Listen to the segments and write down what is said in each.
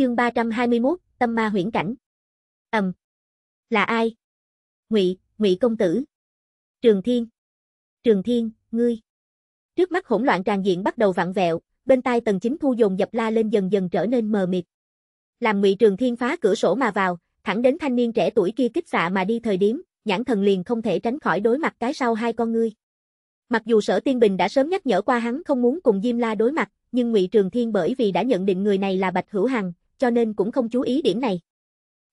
Chương 321, Tâm ma huyễn cảnh. Ầm. Là ai? Ngụy, Ngụy công tử. Trường Thiên. Trường Thiên, ngươi. Trước mắt hỗn loạn tràn diện bắt đầu vặn vẹo, bên tai Tần Chính Thu dồn dập la lên dần dần trở nên mờ mịt. Làm Ngụy Trường Thiên phá cửa sổ mà vào, thẳng đến thanh niên trẻ tuổi kia kích xạ mà đi thời điểm, nhãn thần liền không thể tránh khỏi đối mặt cái sau hai con ngươi. Mặc dù Sở Tiên Bình đã sớm nhắc nhở qua hắn không muốn cùng Diêm La đối mặt, nhưng Ngụy Trường Thiên bởi vì đã nhận định người này là Bạch Hữu Hằng, cho nên cũng không chú ý điểm này.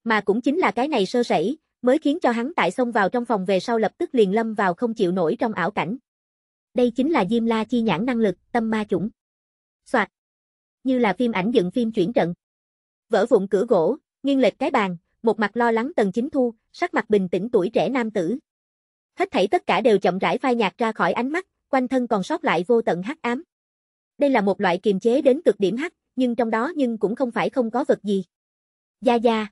Mà cũng chính là cái này sơ sẩy, mới khiến cho hắn tại xông vào trong phòng về sau lập tức liền lâm vào không chịu nổi trong ảo cảnh. Đây chính là Diêm La chi nhãn năng lực, tâm ma chủng. Soạt. Như là phim ảnh dựng phim chuyển trận. Vỡ vụn cửa gỗ, nghiêng lệch cái bàn, một mặt lo lắng Tần Chính Thu, sắc mặt bình tĩnh tuổi trẻ nam tử. Hết thảy tất cả đều chậm rãi phai nhạt ra khỏi ánh mắt, quanh thân còn sót lại vô tận hắc ám. Đây là một loại kiềm chế đến cực điểm hắc, nhưng trong đó nhưng cũng không phải không có vật gì. Gia Gia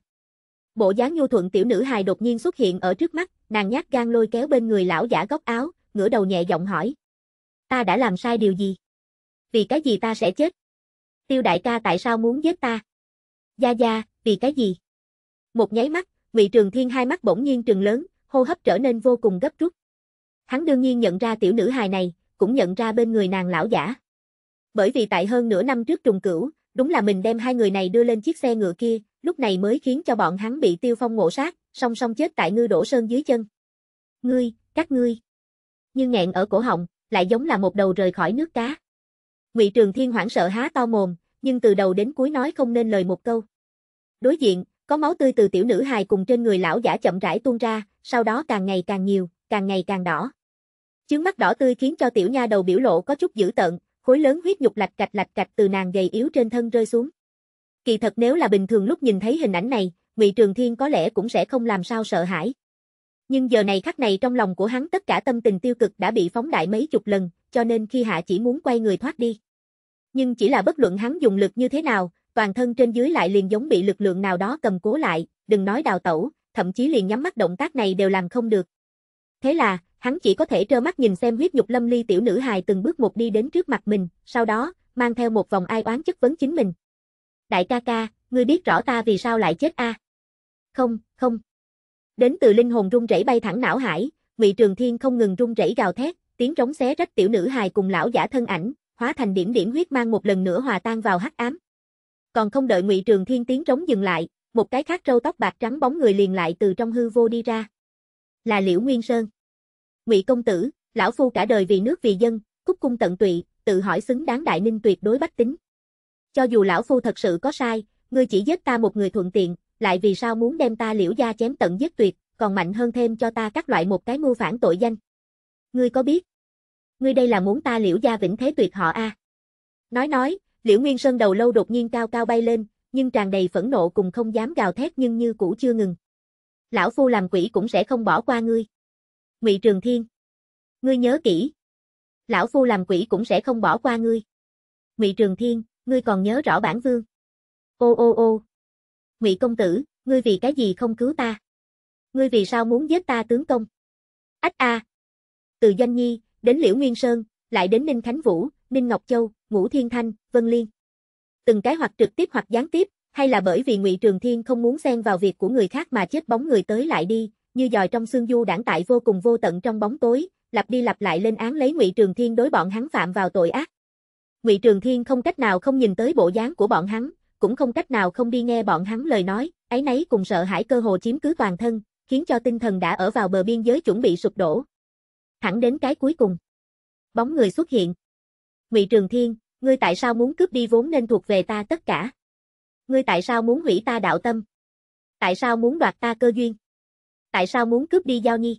Bộ dáng nhu thuận tiểu nữ hài đột nhiên xuất hiện ở trước mắt, nàng nhát gan lôi kéo bên người lão giả góc áo, ngửa đầu nhẹ giọng hỏi. Ta đã làm sai điều gì? Vì cái gì ta sẽ chết? Tiêu đại ca tại sao muốn giết ta? Gia Gia, vì cái gì? Một nháy mắt, Ngụy Trường Thiên hai mắt bỗng nhiên trừng lớn, hô hấp trở nên vô cùng gấp rút. Hắn đương nhiên nhận ra tiểu nữ hài này, cũng nhận ra bên người nàng lão giả. Bởi vì tại hơn nửa năm trước trùng cửu, Đúng là mình đem hai người này đưa lên chiếc xe ngựa kia, lúc này mới khiến cho bọn hắn bị tiêu phong ngộ sát, song song chết tại ngư đổ sơn dưới chân. Ngươi, các ngươi. Như nghẹn ở cổ họng, lại giống là một đầu rời khỏi nước cá. Ngụy Trường Thiên hoảng sợ há to mồm, nhưng từ đầu đến cuối nói không nên lời một câu. Đối diện, có máu tươi từ tiểu nữ hài cùng trên người lão giả chậm rãi tuôn ra, sau đó càng ngày càng nhiều, càng ngày càng đỏ. Chướng mắt đỏ tươi khiến cho tiểu nha đầu biểu lộ có chút dữ tợn, khối lớn huyết nhục lạch cạch lạch cạch từ nàng gầy yếu trên thân rơi xuống. Kỳ thật nếu là bình thường lúc nhìn thấy hình ảnh này, Ngụy Trường Thiên có lẽ cũng sẽ không làm sao sợ hãi. Nhưng giờ này khắc này trong lòng của hắn tất cả tâm tình tiêu cực đã bị phóng đại mấy chục lần, cho nên khi hạ chỉ muốn quay người thoát đi. Nhưng chỉ là bất luận hắn dùng lực như thế nào, toàn thân trên dưới lại liền giống bị lực lượng nào đó cầm cố lại, đừng nói đào tẩu, thậm chí liền nhắm mắt động tác này đều làm không được. Thế là, hắn chỉ có thể trơ mắt nhìn xem huyết nhục lâm ly tiểu nữ hài từng bước một đi đến trước mặt mình, sau đó, mang theo một vòng ai oán chất vấn chính mình. Đại ca ca, ngươi biết rõ ta vì sao lại chết a? À? Không, không. Đến từ linh hồn rung rẩy bay thẳng não hải, Ngụy Trường Thiên không ngừng rung rẩy gào thét, tiếng trống xé rách tiểu nữ hài cùng lão giả thân ảnh, hóa thành điểm điểm huyết mang một lần nữa hòa tan vào hắc ám. Còn không đợi Ngụy Trường Thiên tiếng trống dừng lại, một cái khác râu tóc bạc trắng bóng người liền lại từ trong hư vô đi ra. Là Liễu Nguyên Sơn. Ngụy công tử, lão phu cả đời vì nước vì dân, cúc cung tận tụy, tự hỏi xứng đáng đại ninh tuyệt đối bách tính. Cho dù lão phu thật sự có sai, ngươi chỉ giết ta một người thuận tiện, lại vì sao muốn đem ta liễu gia chém tận giết tuyệt, còn mạnh hơn thêm cho ta các loại một cái mưu phản tội danh. Ngươi có biết? Ngươi đây là muốn ta liễu gia vĩnh thế tuyệt họ a à? Nói nói, liễu nguyên sơn đầu lâu đột nhiên cao cao bay lên, nhưng tràn đầy phẫn nộ cùng không dám gào thét nhưng như cũ chưa ngừng. Lão phu làm quỷ cũng sẽ không bỏ qua ngươi. Ngụy Trường Thiên. Ngươi nhớ kỹ. Lão Phu làm quỷ cũng sẽ không bỏ qua ngươi. Ngụy Trường Thiên, ngươi còn nhớ rõ bản vương. Ô ô ô. Ngụy công tử, ngươi vì cái gì không cứu ta? Ngươi vì sao muốn giết ta tướng công? Ách a. Từ Doanh Nhi, đến Liễu Nguyên Sơn, lại đến Ninh Khánh Vũ, Ninh Ngọc Châu, Ngũ Thiên Thanh, Vân Liên. Từng cái hoặc trực tiếp hoặc gián tiếp, hay là bởi vì Ngụy Trường Thiên không muốn xen vào việc của người khác mà chết bóng người tới lại đi, như dòi trong xương du đảng tại vô cùng vô tận trong bóng tối, lặp đi lặp lại lên án lấy Ngụy Trường Thiên đối bọn hắn phạm vào tội ác. Ngụy Trường Thiên không cách nào không nhìn tới bộ dáng của bọn hắn, cũng không cách nào không đi nghe bọn hắn lời nói, ấy nấy cùng sợ hãi cơ hồ chiếm cứ toàn thân, khiến cho tinh thần đã ở vào bờ biên giới chuẩn bị sụp đổ. Thẳng đến cái cuối cùng. Bóng người xuất hiện. Ngụy Trường Thiên, ngươi tại sao muốn cướp đi vốn nên thuộc về ta tất cả? Ngươi tại sao muốn hủy ta đạo tâm? Tại sao muốn đoạt ta cơ duyên? tại sao muốn cướp đi Giao Nhi?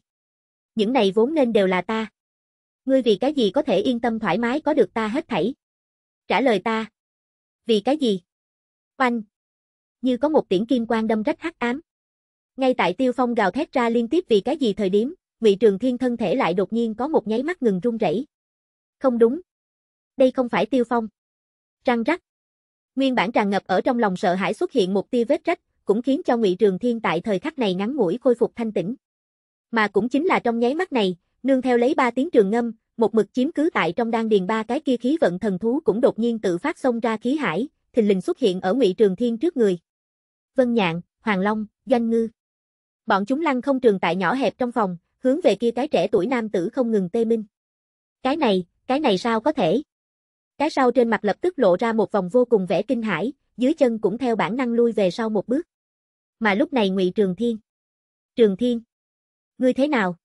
Những này vốn nên đều là ta. Ngươi vì cái gì có thể yên tâm thoải mái có được ta hết thảy? Trả lời ta. Vì cái gì? Oanh! Như có một tiễn kim quang đâm rách hắc ám. Ngay tại Tiêu Phong gào thét ra liên tiếp vì cái gì thời điểm, vị Trường Thiên thân thể lại đột nhiên có một nháy mắt ngừng rung rẩy. Không đúng. Đây không phải Tiêu Phong. Răng rắc. Nguyên bản tràn ngập ở trong lòng sợ hãi xuất hiện một tia vết rách, cũng khiến cho Ngụy Trường Thiên tại thời khắc này ngắn ngủi khôi phục thanh tĩnh. Mà cũng chính là trong nháy mắt này, nương theo lấy ba tiếng trường ngâm, một mực chiếm cứ tại trong đan điền ba cái kia khí vận thần thú cũng đột nhiên tự phát xông ra khí hải, thình lình xuất hiện ở Ngụy Trường Thiên trước người. Vân Nhạn, Hoàng Long, Doanh Ngư. Bọn chúng lăn không trường tại nhỏ hẹp trong phòng, hướng về kia cái trẻ tuổi nam tử không ngừng tê minh. Cái này, cái này sao có thể? Cái sau trên mặt lập tức lộ ra một vòng vô cùng vẻ kinh hãi, dưới chân cũng theo bản năng lui về sau một bước mà lúc này Ngụy Trường Thiên. Trường Thiên, ngươi thế nào?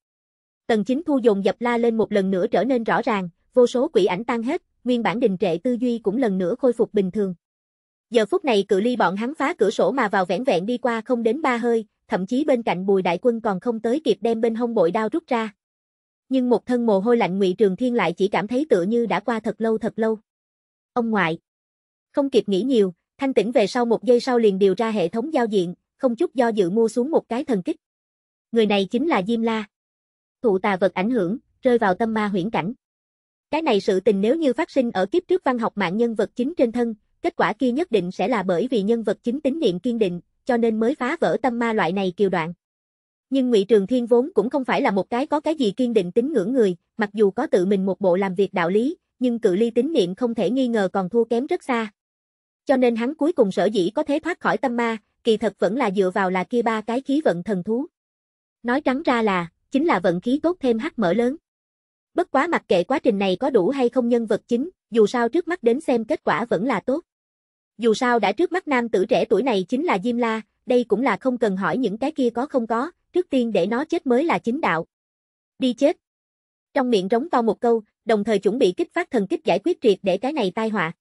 Tần Chính Thu dùng dập la lên một lần nữa trở nên rõ ràng, vô số quỷ ảnh tan hết, nguyên bản đình trệ tư duy cũng lần nữa khôi phục bình thường. Giờ phút này cự ly bọn hắn phá cửa sổ mà vào vẻn vẹn đi qua không đến ba hơi, thậm chí bên cạnh Bùi Đại Quân còn không tới kịp đem bên hông bội đao rút ra. Nhưng một thân mồ hôi lạnh Ngụy Trường Thiên lại chỉ cảm thấy tựa như đã qua thật lâu thật lâu. Ông ngoại. Không kịp nghĩ nhiều, thanh tĩnh về sau một giây sau liền điều ra hệ thống giao diện, không chút do dự mua xuống một cái thần kích. Người này chính là Diêm La. Thụ tà vật ảnh hưởng, rơi vào tâm ma huyễn cảnh. Cái này sự tình nếu như phát sinh ở kiếp trước văn học mạng nhân vật chính trên thân, kết quả kia nhất định sẽ là bởi vì nhân vật chính tính niệm kiên định, cho nên mới phá vỡ tâm ma loại này kiều đoạn. Nhưng Ngụy Trường Thiên vốn cũng không phải là một cái có cái gì kiên định tính ngưỡng người, mặc dù có tự mình một bộ làm việc đạo lý, nhưng cự ly tính niệm không thể nghi ngờ còn thua kém rất xa. Cho nên hắn cuối cùng sở dĩ có thể thoát khỏi tâm ma, kỳ thật vẫn là dựa vào là kia ba cái khí vận thần thú. Nói trắng ra là, chính là vận khí tốt thêm hắc mở lớn. Bất quá mặc kệ quá trình này có đủ hay không nhân vật chính, dù sao trước mắt đến xem kết quả vẫn là tốt. Dù sao đã trước mắt nam tử trẻ tuổi này chính là Diêm La, đây cũng là không cần hỏi những cái kia có không có, trước tiên để nó chết mới là chính đạo. Đi chết. Trong miệng rống to một câu, đồng thời chuẩn bị kích phát thần kích giải quyết triệt để cái này tai họa.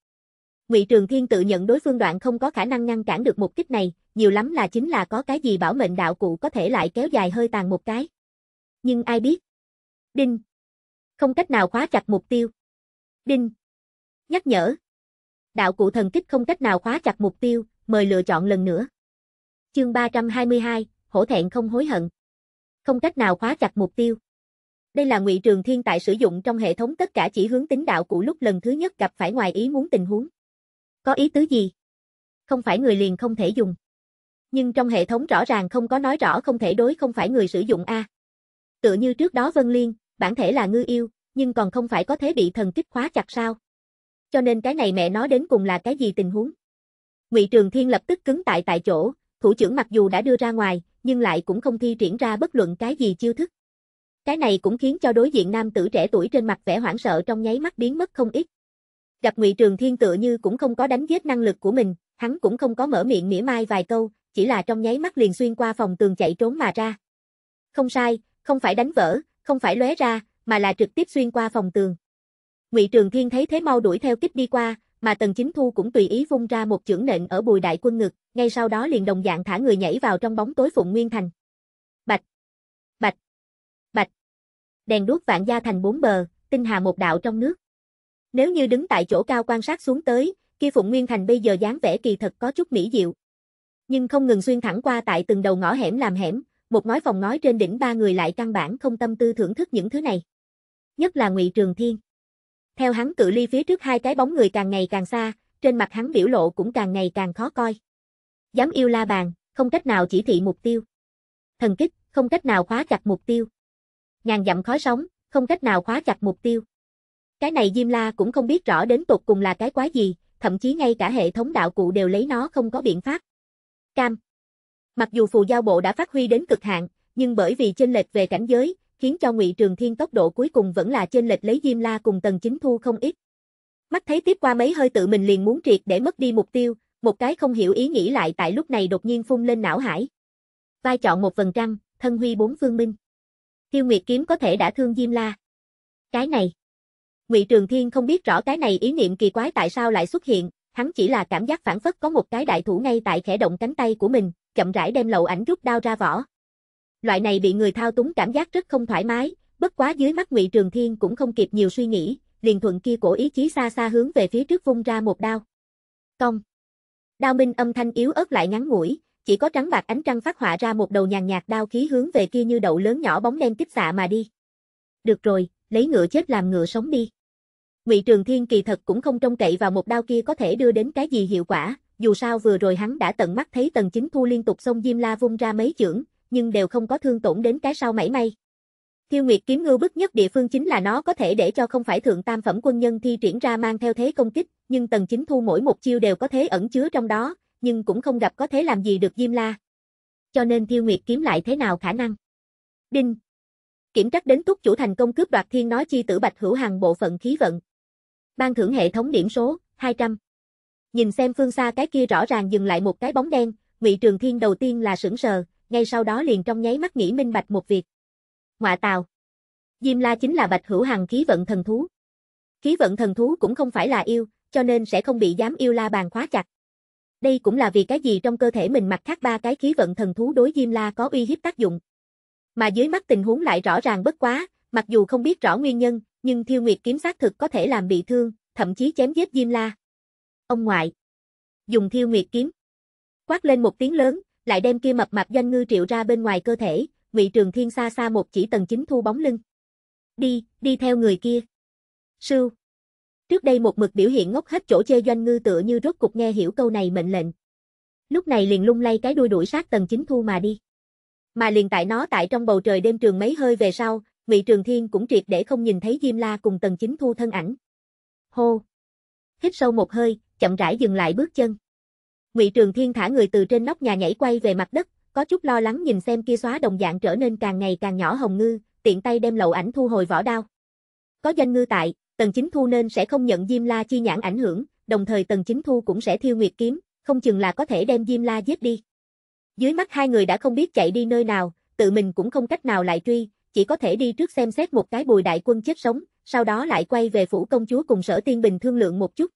Ngụy Trường Thiên tự nhận đối phương đoạn không có khả năng ngăn cản được một kích này, nhiều lắm là chính là có cái gì bảo mệnh đạo cụ có thể lại kéo dài hơi tàn một cái. Nhưng ai biết? Đinh. Không cách nào khóa chặt mục tiêu. Đinh. Nhắc nhở. Đạo cụ thần kích không cách nào khóa chặt mục tiêu, mời lựa chọn lần nữa. Chương 322, hổ thẹn không hối hận. Không cách nào khóa chặt mục tiêu. Đây là Ngụy Trường Thiên tại sử dụng trong hệ thống tất cả chỉ hướng tính đạo cụ lúc lần thứ nhất gặp phải ngoài ý muốn tình huống. Có ý tứ gì? Không phải người liền không thể dùng nhưng trong hệ thống rõ ràng không có nói rõ không thể đối không phải người sử dụng A. Tựa như trước đó Vân Liên, bản thể là ngư yêu, nhưng còn không phải có thế bị thần kích khóa chặt sao. Cho nên cái này mẹ nó đến cùng là cái gì tình huống. Ngụy Trường Thiên lập tức cứng tại tại chỗ, thủ trưởng mặc dù đã đưa ra ngoài, nhưng lại cũng không thi triển ra bất luận cái gì chiêu thức. Cái này cũng khiến cho đối diện nam tử trẻ tuổi trên mặt vẻ hoảng sợ trong nháy mắt biến mất không ít. Gặp Ngụy Trường Thiên tựa như cũng không có đánh giết năng lực của mình, hắn cũng không có mở miệng mỉa mai vài câu, chỉ là trong nháy mắt liền xuyên qua phòng tường chạy trốn mà ra. Không sai, không phải đánh vỡ, không phải lóe ra, mà là trực tiếp xuyên qua phòng tường. Ngụy Trường Thiên thấy thế mau đuổi theo kích đi qua, mà Tần Chính Thu cũng tùy ý vung ra một chưởng nện ở Bùi Đại Quân ngực, ngay sau đó liền đồng dạng thả người nhảy vào trong bóng tối Phụng Nguyên Thành. Bạch, bạch, bạch. Đèn đuốc vạn gia thành bốn bờ, tinh hà một đạo trong nước. Nếu như đứng tại chỗ cao quan sát xuống tới, kia Phụng Nguyên Thành bây giờ dáng vẻ kỳ thật có chút mỹ diệu nhưng không ngừng xuyên thẳng qua tại từng đầu ngõ hẻm làm hẻm, một ngói phòng ngói trên đỉnh ba người lại căn bản không tâm tư thưởng thức những thứ này. Nhất là Ngụy Trường Thiên. Theo hắn cự ly phía trước hai cái bóng người càng ngày càng xa, trên mặt hắn biểu lộ cũng càng ngày càng khó coi. Dám yêu la bàn, không cách nào chỉ thị mục tiêu. Thần kích, không cách nào khóa chặt mục tiêu. Ngàn dặm khói sóng, không cách nào khóa chặt mục tiêu. Cái này Diêm La cũng không biết rõ đến tột cùng là cái quái gì, thậm chí ngay cả hệ thống đạo cụ đều lấy nó không có biện pháp. Cam. Mặc dù phù giao bộ đã phát huy đến cực hạn, nhưng bởi vì chênh lệch về cảnh giới, khiến cho Ngụy Trường Thiên tốc độ cuối cùng vẫn là chênh lệch lấy Diêm La cùng Tần Chính Thu không ít. Mắt thấy tiếp qua mấy hơi tự mình liền muốn triệt để mất đi mục tiêu, một cái không hiểu ý nghĩ lại tại lúc này đột nhiên phun lên não hải. Vai chọn một phần trăng, thân huy bốn phương minh. Tiêu Nguyệt kiếm có thể đã thương Diêm La. Cái này Ngụy Trường Thiên không biết rõ cái này ý niệm kỳ quái tại sao lại xuất hiện, Hắn chỉ là cảm giác phản phất có một cái đại thủ ngay tại khẽ động cánh tay của mình, chậm rãi đem lậu ảnh rút đao ra vỏ. Loại này bị người thao túng cảm giác rất không thoải mái, bất quá dưới mắt Ngụy Trường Thiên cũng không kịp nhiều suy nghĩ, liền thuận kia cổ ý chí xa xa hướng về phía trước vung ra một đao. công Đao minh âm thanh yếu ớt lại ngắn ngủi, chỉ có trắng bạc ánh trăng phát họa ra một đầu nhàn nhạt đao khí hướng về kia như đậu lớn nhỏ bóng đen kích xạ mà đi. Được rồi, lấy ngựa chết làm ngựa sống đi. Ngụy Trường Thiên kỳ thật cũng không trông cậy vào một đao kia có thể đưa đến cái gì hiệu quả, dù sao vừa rồi hắn đã tận mắt thấy Tần Chính Thu liên tục xông Diêm La vung ra mấy chưởng, nhưng đều không có thương tổn đến cái sau mảy may. Thiêu Nguyệt kiếm ngưu bức nhất địa phương chính là nó có thể để cho không phải thượng tam phẩm quân nhân thi triển ra mang theo thế công kích, nhưng Tần Chính Thu mỗi một chiêu đều có thế ẩn chứa trong đó, nhưng cũng không gặp có thế làm gì được Diêm La. Cho nên Thiêu Nguyệt kiếm lại thế nào khả năng? Đinh. Kiểm trắc đến túc chủ thành công cướp đoạt thiên nói chi tử Bạch Hữu hàng bộ phận khí vận, ban thưởng hệ thống điểm số, 200. Nhìn xem phương xa cái kia rõ ràng dừng lại một cái bóng đen, Ngụy Trường Thiên đầu tiên là sửng sờ, ngay sau đó liền trong nháy mắt nghĩ minh bạch một việc. ngoại tào. Diêm La chính là Bạch Hữu Hằng khí vận thần thú. Khí vận thần thú cũng không phải là yêu, cho nên sẽ không bị dám yêu La bàn khóa chặt. Đây cũng là vì cái gì trong cơ thể mình mặc khác ba cái khí vận thần thú đối Diêm La có uy hiếp tác dụng. Mà dưới mắt tình huống lại rõ ràng bất quá, mặc dù không biết rõ nguyên nhân, nhưng Thiêu Nguyệt kiếm xác thực có thể làm bị thương, thậm chí chém giết Diêm La. Ông ngoại, dùng Thiêu Nguyệt kiếm. Quát lên một tiếng lớn, lại đem kia mập mạp doanh ngư triệu ra bên ngoài cơ thể, Ngụy Trường Thiên xa xa một chỉ tầng chính thu bóng lưng. Đi, đi theo người kia. sư Trước đây một mực biểu hiện ngốc hết chỗ chê doanh ngư tựa như rốt cục nghe hiểu câu này mệnh lệnh. Lúc này liền lung lay cái đuôi đuổi sát tầng chính thu mà đi. Mà liền tại nó tại trong bầu trời đêm trường mấy hơi về sau, Ngụy trường thiên cũng triệt để không nhìn thấy Diêm La cùng tần chính thu thân ảnh. Hô! Hít sâu một hơi, chậm rãi dừng lại bước chân. Ngụy Trường Thiên thả người từ trên nóc nhà nhảy quay về mặt đất, có chút lo lắng nhìn xem kia xóa đồng dạng trở nên càng ngày càng nhỏ hồng ngư, tiện tay đem lậu ảnh thu hồi vỏ đao. Có danh ngư tại, Tần Chính Thu nên sẽ không nhận Diêm La chi nhãn ảnh hưởng, đồng thời Tần Chính Thu cũng sẽ thiêu nguyệt kiếm, không chừng là có thể đem Diêm La giết đi. Dưới mắt hai người đã không biết chạy đi nơi nào, tự mình cũng không cách nào lại truy, chỉ có thể đi trước xem xét một cái bùi đại quân chết sống, sau đó lại quay về phủ công chúa cùng sở tiên bình thương lượng một chút.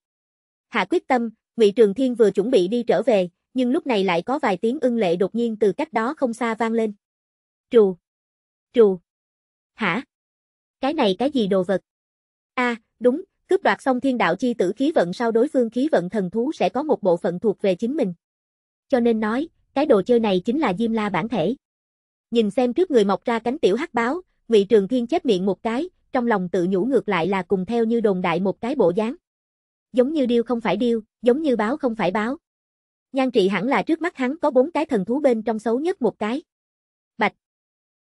Hạ quyết tâm, Ngụy Trường Thiên vừa chuẩn bị đi trở về, nhưng lúc này lại có vài tiếng ưng lệ đột nhiên từ cách đó không xa vang lên. Trù! Trù! Hả? Cái này cái gì đồ vật? a đúng, cướp đoạt xong thiên đạo chi tử khí vận sau đối phương khí vận thần thú sẽ có một bộ phận thuộc về chính mình. Cho nên nói, cái đồ chơi này chính là Diêm La bản thể. Nhìn xem trước người mọc ra cánh tiểu hắc báo, vị Trường Thiên chép miệng một cái, trong lòng tự nhủ ngược lại là cùng theo như đồn đại một cái bộ dáng. Giống như điêu không phải điêu, giống như báo không phải báo. Nhan trị hẳn là trước mắt hắn có bốn cái thần thú bên trong xấu nhất một cái. Bạch.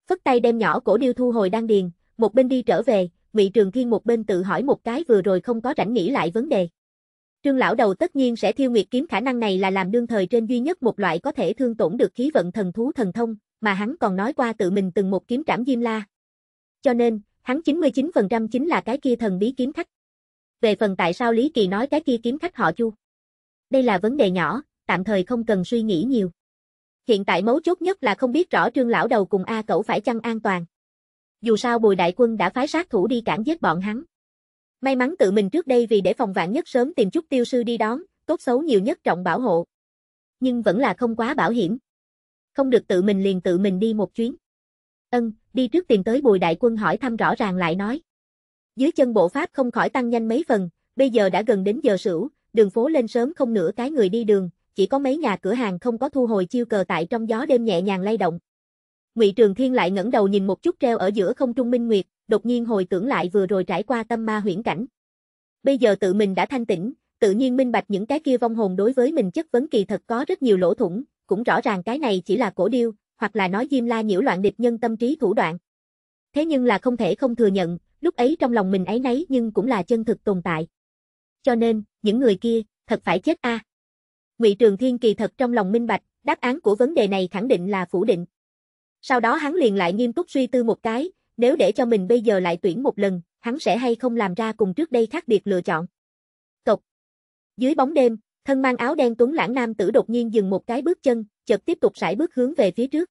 Phất tay đem nhỏ cổ điêu thu hồi đan điền, một bên đi trở về, vị Trường Thiên một bên tự hỏi một cái vừa rồi không có rảnh nghĩ lại vấn đề. Trương lão đầu tất nhiên sẽ thiêu nguyệt kiếm khả năng này là làm đương thời trên duy nhất một loại có thể thương tổn được khí vận thần thú thần thông, mà hắn còn nói qua tự mình từng một kiếm trảm Diêm La. Cho nên, hắn 99% chính là cái kia thần bí kiếm khách. Về phần tại sao Lý Kỳ nói cái kia kiếm khách họ Chu? Đây là vấn đề nhỏ, tạm thời không cần suy nghĩ nhiều. Hiện tại mấu chốt nhất là không biết rõ Trương lão đầu cùng A cậu phải chăng an toàn. Dù sao Bùi đại quân đã phái sát thủ đi cản giết bọn hắn. May mắn tự mình trước đây vì để phòng vạn nhất sớm tìm chút tiêu sư đi đón, tốt xấu nhiều nhất trọng bảo hộ. Nhưng vẫn là không quá bảo hiểm không được tự mình liền tự mình đi một chuyến. Ân, đi trước tìm tới bùi đại quân hỏi thăm rõ ràng lại nói. Dưới chân bộ pháp không khỏi tăng nhanh mấy phần, bây giờ đã gần đến giờ sửu, đường phố lên sớm không nửa cái người đi đường, chỉ có mấy nhà cửa hàng không có thu hồi chiêu cờ tại trong gió đêm nhẹ nhàng lay động. Ngụy Trường Thiên lại ngẩng đầu nhìn một chút treo ở giữa không trung minh nguyệt, đột nhiên hồi tưởng lại vừa rồi trải qua tâm ma huyễn cảnh. Bây giờ tự mình đã thanh tĩnh, tự nhiên minh bạch những cái kia vong hồn đối với mình chất vấn kỳ thật có rất nhiều lỗ thủng, cũng rõ ràng cái này chỉ là cổ điêu, hoặc là nói Diêm La nhiễu loạn địch nhân tâm trí thủ đoạn. Thế nhưng là không thể không thừa nhận, lúc ấy trong lòng mình ấy nấy nhưng cũng là chân thực tồn tại. Cho nên, những người kia, thật phải chết a. À. Ngụy Trường Thiên kỳ thật trong lòng minh bạch, đáp án của vấn đề này khẳng định là phủ định. Sau đó hắn liền lại nghiêm túc suy tư một cái, nếu để cho mình bây giờ lại tuyển một lần, hắn sẽ hay không làm ra cùng trước đây khác biệt lựa chọn. Cộc. Dưới bóng đêm, Thân mang áo đen tuấn lãng nam tử đột nhiên dừng một cái bước chân, chợt tiếp tục sải bước hướng về phía trước.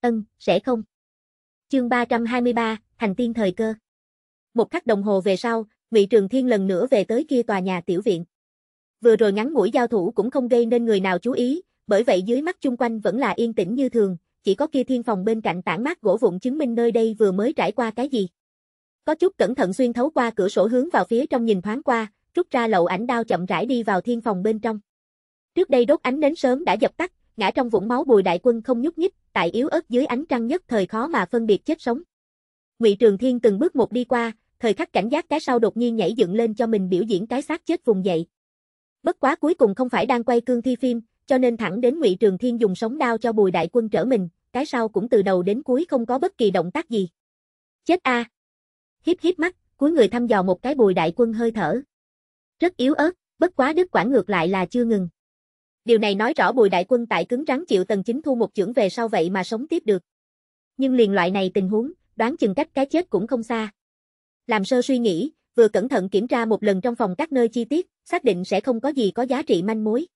Ân, sẽ không. Chương 323, Thành tiên thời cơ. Một khắc đồng hồ về sau, Ngụy Trường Thiên lần nữa về tới kia tòa nhà tiểu viện. Vừa rồi ngắn ngủi giao thủ cũng không gây nên người nào chú ý, bởi vậy dưới mắt chung quanh vẫn là yên tĩnh như thường, chỉ có kia thiên phòng bên cạnh tản mát gỗ vụn chứng minh nơi đây vừa mới trải qua cái gì. Có chút cẩn thận xuyên thấu qua cửa sổ hướng vào phía trong nhìn thoáng qua, rút ra lậu ảnh đao chậm rãi đi vào thiên phòng bên trong. Trước đây đốt ánh nến sớm đã dập tắt, ngã trong vũng máu Bùi Đại Quân không nhúc nhích, tại yếu ớt dưới ánh trăng nhất thời khó mà phân biệt chết sống. Ngụy Trường Thiên từng bước một đi qua, thời khắc cảnh giác cái sau đột nhiên nhảy dựng lên cho mình biểu diễn cái xác chết vùng dậy. Bất quá cuối cùng không phải đang quay cương thi phim, cho nên thẳng đến Ngụy Trường Thiên dùng sống đao cho Bùi Đại Quân trở mình, cái sau cũng từ đầu đến cuối không có bất kỳ động tác gì. Chết a. À. Hiếp hiếp mắt, cuối người thăm dò một cái Bùi Đại Quân hơi thở, rất yếu ớt, bất quá Đức Quảng ngược lại là chưa ngừng. Điều này nói rõ Bùi Đại Quân tại cứng rắn chịu tần chính thu một trưởng về sau vậy mà sống tiếp được. Nhưng liền loại này tình huống, đoán chừng cách cái chết cũng không xa. Làm sơ suy nghĩ, vừa cẩn thận kiểm tra một lần trong phòng các nơi chi tiết, xác định sẽ không có gì có giá trị manh mối.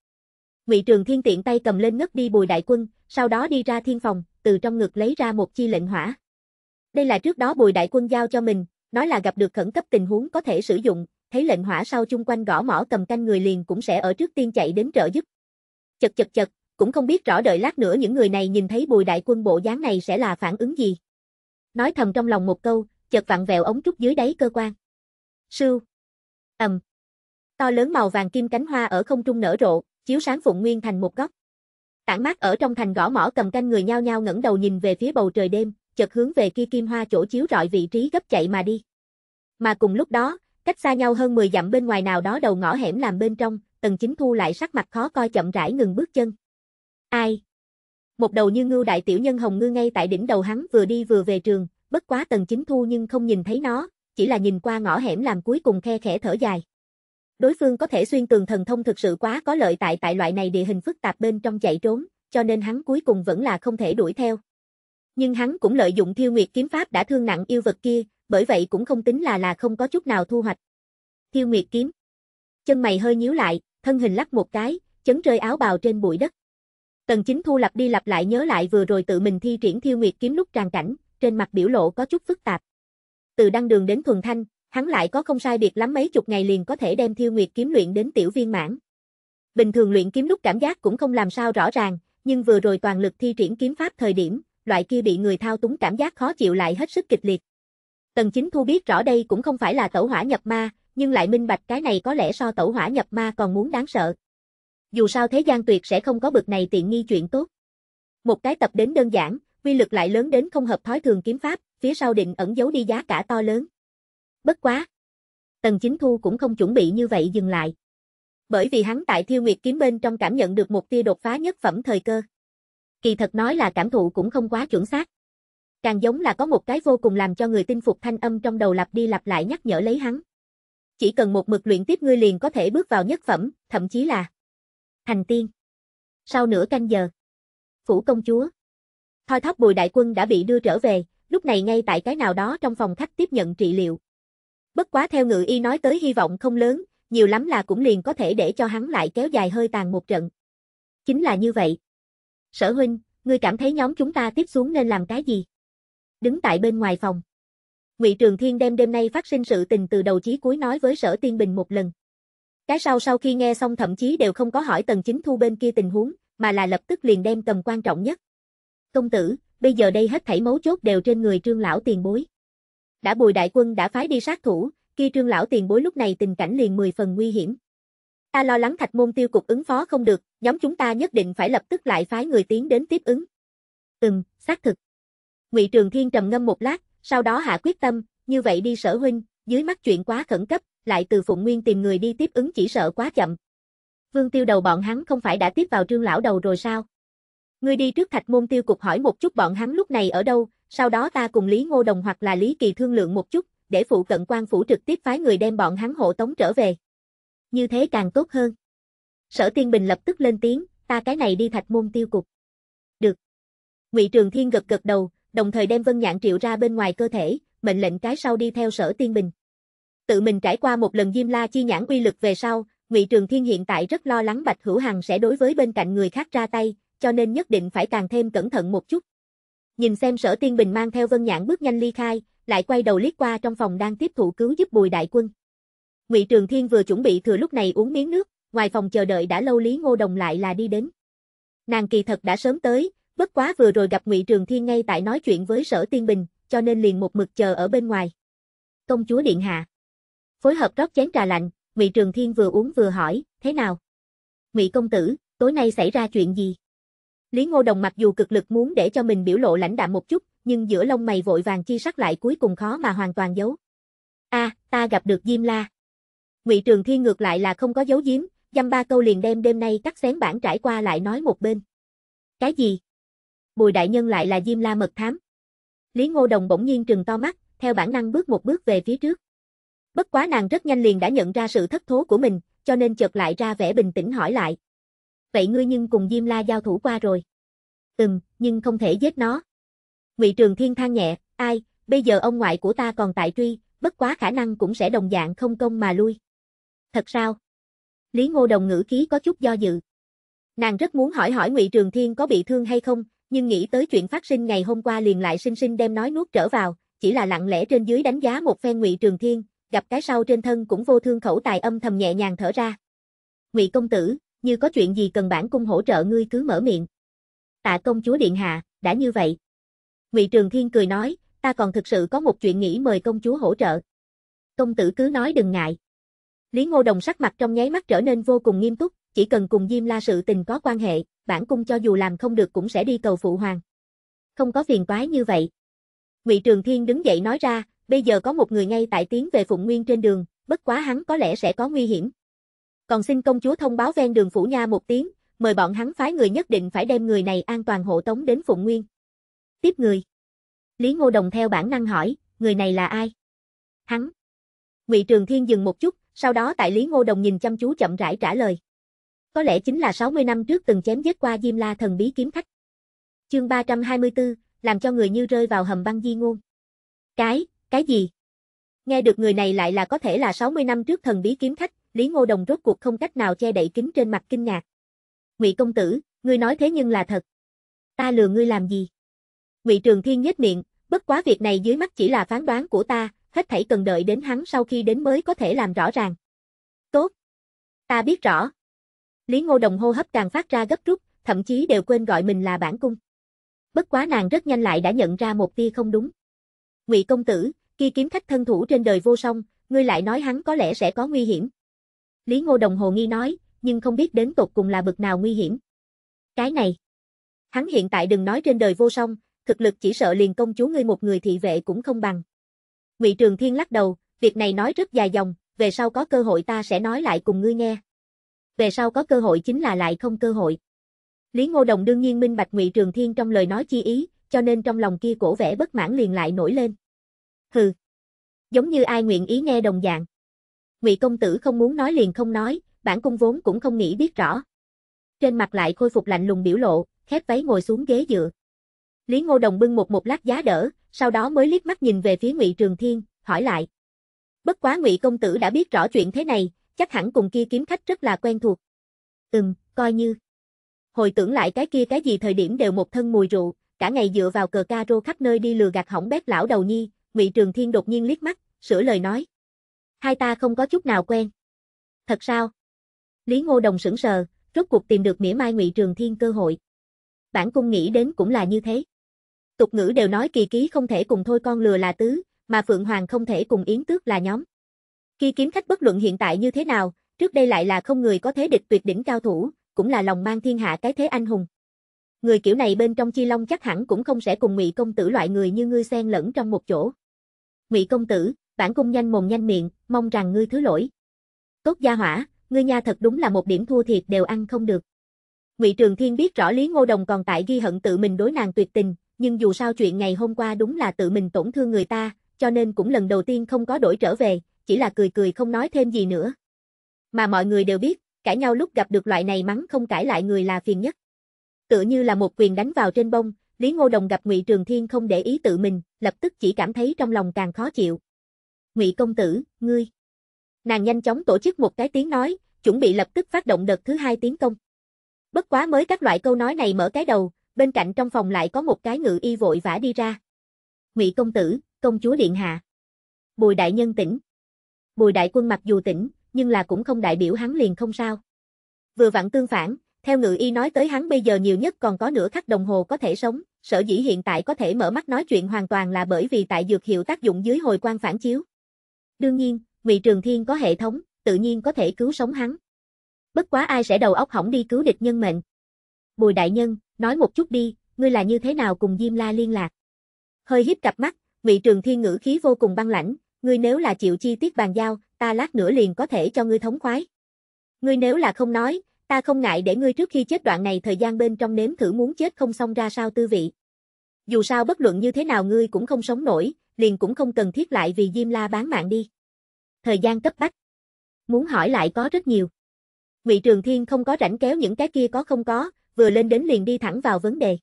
Ngụy Trường Thiên tiện tay cầm lên ngất đi Bùi Đại Quân, sau đó đi ra thiên phòng, từ trong ngực lấy ra một chi lệnh hỏa. Đây là trước đó Bùi Đại Quân giao cho mình, nói là gặp được khẩn cấp tình huống có thể sử dụng, thấy lệnh hỏa sau chung quanh gõ mỏ cầm canh người liền cũng sẽ ở trước tiên chạy đến trợ giúp. Chật chật chật, cũng không biết rõ đợi lát nữa những người này nhìn thấy bùi đại quân bộ dáng này sẽ là phản ứng gì. Nói thầm trong lòng một câu, chật vặn vẹo ống trúc dưới đáy cơ quan. Sưu. Ầm. To lớn màu vàng kim cánh hoa ở không trung nở rộ, chiếu sáng Phụng Nguyên thành một góc. Tản mát ở trong thành gõ mỏ cầm canh người nhao nhao ngẩng đầu nhìn về phía bầu trời đêm, chợt hướng về kia kim hoa chỗ chiếu rọi vị trí gấp chạy mà đi. Mà cùng lúc đó, Cách xa nhau hơn 10 dặm bên ngoài nào đó đầu ngõ hẻm làm bên trong, tần chính thu lại sắc mặt khó coi chậm rãi ngừng bước chân. Ai? Một đầu như ngưu đại tiểu nhân hồng ngư ngay tại đỉnh đầu hắn vừa đi vừa về trường, bất quá tần chính thu nhưng không nhìn thấy nó, chỉ là nhìn qua ngõ hẻm làm cuối cùng khe khẽ thở dài. Đối phương có thể xuyên tường thần thông thực sự quá có lợi tại tại loại này địa hình phức tạp bên trong chạy trốn, cho nên hắn cuối cùng vẫn là không thể đuổi theo. Nhưng hắn cũng lợi dụng thiêu nguyệt kiếm pháp đã thương nặng yêu vật kia, bởi vậy cũng không tính là là không có chút nào thu hoạch. Thiêu Nguyệt kiếm. Chân mày hơi nhíu lại, thân hình lắc một cái, chấn rơi áo bào trên bụi đất. Tần Chính Thu lặp đi lặp lại nhớ lại vừa rồi tự mình thi triển Thiêu Nguyệt kiếm lúc tràn cảnh, trên mặt biểu lộ có chút phức tạp. Từ đăng đường đến thuần thanh, hắn lại có không sai biệt lắm mấy chục ngày liền có thể đem Thiêu Nguyệt kiếm luyện đến tiểu viên mãn. Bình thường luyện kiếm lúc cảm giác cũng không làm sao rõ ràng, nhưng vừa rồi toàn lực thi triển kiếm pháp thời điểm, loại kia bị người thao túng cảm giác khó chịu lại hết sức kịch liệt. Tần chính thu biết rõ đây cũng không phải là tẩu hỏa nhập ma, nhưng lại minh bạch cái này có lẽ so tẩu hỏa nhập ma còn muốn đáng sợ. Dù sao thế gian tuyệt sẽ không có bực này tiện nghi chuyện tốt. Một cái tập đến đơn giản, quy lực lại lớn đến không hợp thói thường kiếm pháp, phía sau định ẩn giấu đi giá cả to lớn. Bất quá. Tần chính thu cũng không chuẩn bị như vậy dừng lại. Bởi vì hắn tại thiêu nguyệt kiếm bên trong cảm nhận được một tia đột phá nhất phẩm thời cơ. Kỳ thật nói là cảm thụ cũng không quá chuẩn xác. Càng giống là có một cái vô cùng làm cho người tin phục thanh âm trong đầu lặp đi lặp lại nhắc nhở lấy hắn. Chỉ cần một mực luyện tiếp ngươi liền có thể bước vào nhất phẩm, thậm chí là thành tiên. Sau nửa canh giờ, phủ công chúa, thoi thóc bùi đại quân đã bị đưa trở về, lúc này ngay tại cái nào đó trong phòng khách tiếp nhận trị liệu. Bất quá theo ngự y nói tới hy vọng không lớn, nhiều lắm là cũng liền có thể để cho hắn lại kéo dài hơi tàn một trận. Chính là như vậy. Sở huynh, ngươi cảm thấy nhóm chúng ta tiếp xuống nên làm cái gì? đứng tại bên ngoài phòng. Ngụy Trường Thiên đem đêm nay phát sinh sự tình từ đầu chí cuối nói với Sở Tiên Bình một lần. Cái sau sau khi nghe xong thậm chí đều không có hỏi Tần Chính Thu bên kia tình huống, mà là lập tức liền đem tầm quan trọng nhất. Công tử, bây giờ đây hết thảy mấu chốt đều trên người Trương lão tiền bối. Đã Bùi đại quân đã phái đi sát thủ, kia Trương lão tiền bối lúc này tình cảnh liền 10 phần nguy hiểm. Ta lo lắng Thạch Môn tiêu cục ứng phó không được, nhóm chúng ta nhất định phải lập tức lại phái người tiến đến tiếp ứng. Ừm, xác thực. Ngụy Trường Thiên trầm ngâm một lát, sau đó hạ quyết tâm, như vậy đi sở huynh, dưới mắt chuyện quá khẩn cấp, lại từ Phụng Nguyên tìm người đi tiếp ứng chỉ sợ quá chậm. Vương Tiêu đầu bọn hắn không phải đã tiếp vào Trương lão đầu rồi sao? Ngươi đi trước Thạch Môn Tiêu cục hỏi một chút bọn hắn lúc này ở đâu, sau đó ta cùng Lý Ngô Đồng hoặc là Lý Kỳ thương lượng một chút, để phụ cận quan phủ trực tiếp phái người đem bọn hắn hộ tống trở về. Như thế càng tốt hơn. Sở Tiên Bình lập tức lên tiếng, ta cái này đi Thạch Môn Tiêu cục. Được. Ngụy Trường Thiên gật gật đầu, đồng thời đem Vân Nhạn triệu ra bên ngoài cơ thể, mệnh lệnh cái sau đi theo sở tiên bình. Tự mình trải qua một lần Diêm La chi nhãn uy lực về sau, Ngụy Trường Thiên hiện tại rất lo lắng Bạch Hữu Hằng sẽ đối với bên cạnh người khác ra tay, cho nên nhất định phải càng thêm cẩn thận một chút. Nhìn xem sở tiên bình mang theo Vân Nhãn bước nhanh ly khai, lại quay đầu liếc qua trong phòng đang tiếp thụ cứu giúp Bùi Đại Quân. Ngụy Trường Thiên vừa chuẩn bị thừa lúc này uống miếng nước, ngoài phòng chờ đợi đã lâu Lý Ngô Đồng lại là đi đến. Nàng kỳ thật đã sớm tới, Bất quá vừa rồi gặp Ngụy Trường Thiên ngay tại nói chuyện với Sở Tiên Bình, cho nên liền một mực chờ ở bên ngoài. Công chúa điện hạ. Phối hợp rót chén trà lạnh, Ngụy Trường Thiên vừa uống vừa hỏi, thế nào? Ngụy công tử, tối nay xảy ra chuyện gì? Lý Ngô Đồng mặc dù cực lực muốn để cho mình biểu lộ lãnh đạm một chút, nhưng giữa lông mày vội vàng chi sắc lại cuối cùng khó mà hoàn toàn giấu. A, à, ta gặp được Diêm La. Ngụy Trường Thiên ngược lại là không có giấu giếm, dăm ba câu liền đem đêm nay cắt xén bản trải qua lại nói một bên. Cái gì? Bùi đại nhân lại là Diêm La mật thám. Lý Ngô Đồng bỗng nhiên trừng to mắt, theo bản năng bước một bước về phía trước. Bất quá nàng rất nhanh liền đã nhận ra sự thất thố của mình, cho nên chợt lại ra vẻ bình tĩnh hỏi lại. Vậy ngươi nhưng cùng Diêm La giao thủ qua rồi. Ừm, nhưng không thể giết nó. Ngụy Trường Thiên than nhẹ, ai, bây giờ ông ngoại của ta còn tại truy, bất quá khả năng cũng sẽ đồng dạng không công mà lui. Thật sao? Lý Ngô Đồng ngữ khí có chút do dự. Nàng rất muốn hỏi hỏi Ngụy Trường Thiên có bị thương hay không, nhưng nghĩ tới chuyện phát sinh ngày hôm qua liền lại sinh sinh đem nói nuốt trở vào, chỉ là lặng lẽ trên dưới đánh giá một phen Ngụy Trường Thiên, gặp cái sau trên thân cũng vô thương khẩu tài âm thầm nhẹ nhàng thở ra. Ngụy công tử, như có chuyện gì cần bản cung hỗ trợ ngươi cứ mở miệng. Tạ công chúa điện hạ, đã như vậy. Ngụy Trường Thiên cười nói, ta còn thực sự có một chuyện nghĩ mời công chúa hỗ trợ. Công tử cứ nói đừng ngại. Lý Ngô Đồng sắc mặt trong nháy mắt trở nên vô cùng nghiêm túc, chỉ cần cùng Diêm La sự tình có quan hệ, bản cung cho dù làm không được cũng sẽ đi cầu phụ hoàng. Không có phiền toái như vậy. Ngụy Trường Thiên đứng dậy nói ra, bây giờ có một người ngay tại tiến về Phụng Nguyên trên đường, bất quá hắn có lẽ sẽ có nguy hiểm. Còn xin công chúa thông báo ven đường phủ nha một tiếng, mời bọn hắn phái người nhất định phải đem người này an toàn hộ tống đến Phụng Nguyên. Tiếp người. Lý Ngô Đồng theo bản năng hỏi, người này là ai? Hắn. Ngụy Trường Thiên dừng một chút, sau đó tại Lý Ngô Đồng nhìn chăm chú chậm rãi trả lời có lẽ chính là 60 năm trước từng chém giết qua Diêm La thần bí kiếm khách. Chương 324, làm cho người như rơi vào hầm băng di ngôn. Cái, cái gì? Nghe được người này lại là có thể là 60 năm trước thần bí kiếm khách, Lý Ngô Đồng rốt cuộc không cách nào che đậy kính trên mặt kinh ngạc. Ngụy công tử, ngươi nói thế nhưng là thật. Ta lừa ngươi làm gì? Ngụy Trường Thiên nhếch miệng, bất quá việc này dưới mắt chỉ là phán đoán của ta, hết thảy cần đợi đến hắn sau khi đến mới có thể làm rõ ràng. Tốt. Ta biết rõ, Lý Ngô Đồng hô hấp càng phát ra gấp rút, thậm chí đều quên gọi mình là bản cung. Bất quá nàng rất nhanh lại đã nhận ra một tia không đúng. Ngụy công tử, kia kiếm khách thân thủ trên đời vô song, ngươi lại nói hắn có lẽ sẽ có nguy hiểm. Lý Ngô Đồng hồ nghi nói, nhưng không biết đến tột cùng là bực nào nguy hiểm. Cái này, hắn hiện tại đừng nói trên đời vô song, thực lực chỉ sợ liền công chúa ngươi một người thị vệ cũng không bằng. Ngụy Trường Thiên lắc đầu, việc này nói rất dài dòng, về sau có cơ hội ta sẽ nói lại cùng ngươi nghe về sau có cơ hội chính là lại không cơ hội. Lý Ngô Đồng đương nhiên minh bạch Ngụy Trường Thiên trong lời nói chi ý, cho nên trong lòng kia cổ vẻ bất mãn liền lại nổi lên. Hừ, giống như ai nguyện ý nghe đồng dạng. Ngụy công tử không muốn nói liền không nói, bản cung vốn cũng không nghĩ biết rõ. Trên mặt lại khôi phục lạnh lùng biểu lộ, khép váy ngồi xuống ghế dựa. Lý Ngô Đồng bưng một một lát giá đỡ, sau đó mới liếc mắt nhìn về phía Ngụy Trường Thiên, hỏi lại: "Bất quá Ngụy công tử đã biết rõ chuyện thế này, chắc hẳn cùng kia kiếm khách rất là quen thuộc. Ừm, coi như. Hồi tưởng lại cái kia cái gì thời điểm đều một thân mùi rượu, cả ngày dựa vào cờ ca rô khắp nơi đi lừa gạt hỏng bét lão đầu nhi, Ngụy Trường Thiên đột nhiên liếc mắt, sửa lời nói. Hai ta không có chút nào quen. Thật sao? Lý Ngô Đồng sững sờ, rốt cuộc tìm được mỉa mai Ngụy Trường Thiên cơ hội. Bản cung nghĩ đến cũng là như thế. Tục ngữ đều nói kỳ ký không thể cùng thôi con lừa là tứ, mà Phượng Hoàng không thể cùng Yến Tước là nhóm. Khi kiếm khách bất luận hiện tại như thế nào, trước đây lại là không người có thế địch tuyệt đỉnh cao thủ, cũng là lòng mang thiên hạ cái thế anh hùng. Người kiểu này bên trong Chi Long chắc hẳn cũng không sẽ cùng Ngụy công tử loại người như ngươi xen lẫn trong một chỗ. Ngụy công tử, bản cung nhanh mồm nhanh miệng, mong rằng ngươi thứ lỗi. Tốt gia hỏa, ngươi nha thật đúng là một điểm thua thiệt đều ăn không được. Ngụy Trường Thiên biết rõ Lý Ngô Đồng còn tại ghi hận tự mình đối nàng tuyệt tình, nhưng dù sao chuyện ngày hôm qua đúng là tự mình tổn thương người ta, cho nên cũng lần đầu tiên không có đổi trở về, chỉ là cười cười không nói thêm gì nữa. Mà mọi người đều biết, cãi nhau lúc gặp được loại này mắng không cãi lại người là phiền nhất. Tựa như là một quyền đánh vào trên bông, Lý Ngô Đồng gặp Ngụy Trường Thiên không để ý tự mình, lập tức chỉ cảm thấy trong lòng càng khó chịu. "Ngụy công tử, ngươi." Nàng nhanh chóng tổ chức một cái tiếng nói, chuẩn bị lập tức phát động đợt thứ hai tiến công. Bất quá mới các loại câu nói này mở cái đầu, bên cạnh trong phòng lại có một cái ngự y vội vã đi ra. "Ngụy công tử, công chúa điện hạ." Bùi đại nhân tỉnh. Bùi đại quân mặc dù tỉnh, nhưng là cũng không đại biểu hắn liền không sao. Vừa vặn tương phản, theo ngự y nói tới hắn bây giờ nhiều nhất còn có nửa khắc đồng hồ có thể sống, sở dĩ hiện tại có thể mở mắt nói chuyện hoàn toàn là bởi vì tại dược hiệu tác dụng dưới hồi quan phản chiếu. Đương nhiên, Ngụy Trường Thiên có hệ thống, tự nhiên có thể cứu sống hắn. Bất quá ai sẽ đầu óc hỏng đi cứu địch nhân mệnh. Bùi đại nhân, nói một chút đi, ngươi là như thế nào cùng Diêm La liên lạc? Hơi híp cặp mắt, Ngụy Trường Thiên ngữ khí vô cùng băng lãnh, ngươi nếu là chịu chi tiết bàn giao, ta lát nữa liền có thể cho ngươi thống khoái. Ngươi nếu là không nói, ta không ngại để ngươi trước khi chết đoạn này thời gian bên trong nếm thử muốn chết không xong ra sao tư vị. Dù sao bất luận như thế nào ngươi cũng không sống nổi, liền cũng không cần thiết lại vì Diêm La bán mạng đi. Thời gian cấp bách. Muốn hỏi lại có rất nhiều. Ngụy Trường Thiên không có rảnh kéo những cái kia có không có, vừa lên đến liền đi thẳng vào vấn đề.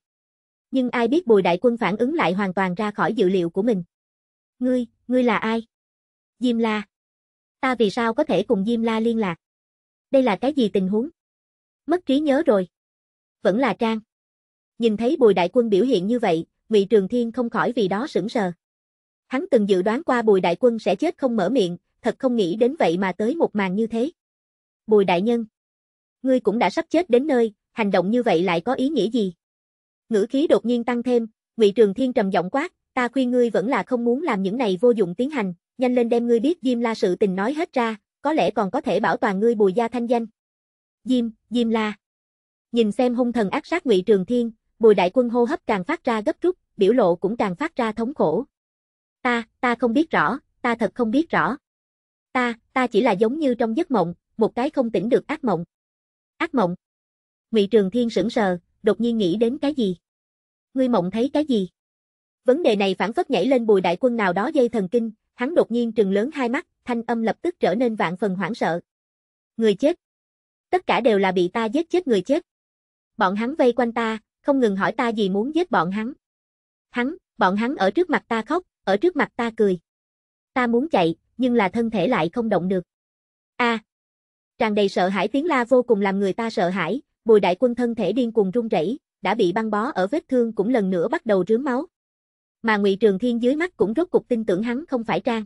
Nhưng ai biết Bùi Đại Quân phản ứng lại hoàn toàn ra khỏi dự liệu của mình. Ngươi, ngươi là ai? Diêm La. Ta vì sao có thể cùng Diêm La liên lạc? Đây là cái gì tình huống? Mất trí nhớ rồi. Vẫn là Trang. Nhìn thấy Bùi Đại Quân biểu hiện như vậy, Ngụy Trường Thiên không khỏi vì đó sững sờ. Hắn từng dự đoán qua Bùi Đại Quân sẽ chết không mở miệng, thật không nghĩ đến vậy mà tới một màn như thế. Bùi Đại Nhân. Ngươi cũng đã sắp chết đến nơi, hành động như vậy lại có ý nghĩa gì? Ngữ khí đột nhiên tăng thêm, Ngụy Trường Thiên trầm giọng quát, ta khuyên ngươi vẫn là không muốn làm những này vô dụng tiến hành, nhanh lên đem ngươi biết Diêm La sự tình nói hết ra, có lẽ còn có thể bảo toàn ngươi Bùi gia thanh danh. Diêm, Diêm La. Nhìn xem hung thần ác sát Ngụy Trường Thiên, Bùi đại quân hô hấp càng phát ra gấp rút, biểu lộ cũng càng phát ra thống khổ. Ta, ta không biết rõ, ta thật không biết rõ. Ta, ta chỉ là giống như trong giấc mộng, một cái không tỉnh được ác mộng. Ác mộng. Ngụy Trường Thiên sững sờ, đột nhiên nghĩ đến cái gì. Ngươi mộng thấy cái gì? Vấn đề này phản phất nhảy lên bùi đại quân nào đó dây thần kinh, Hắn đột nhiên trừng lớn hai mắt, thanh âm lập tức trở nên vạn phần hoảng sợ. Người chết. Tất cả đều là bị ta giết chết người chết. Bọn hắn vây quanh ta, không ngừng hỏi ta gì muốn giết bọn hắn. Hắn, bọn hắn ở trước mặt ta khóc, ở trước mặt ta cười. Ta muốn chạy, nhưng là thân thể lại không động được. A. À, tràn đầy sợ hãi tiếng la vô cùng làm người ta sợ hãi, Bùi Đại Quân thân thể điên cuồng run rẩy, đã bị băng bó ở vết thương cũng lần nữa bắt đầu rướm máu mà Ngụy Trường Thiên dưới mắt cũng rốt cục tin tưởng hắn không phải trang.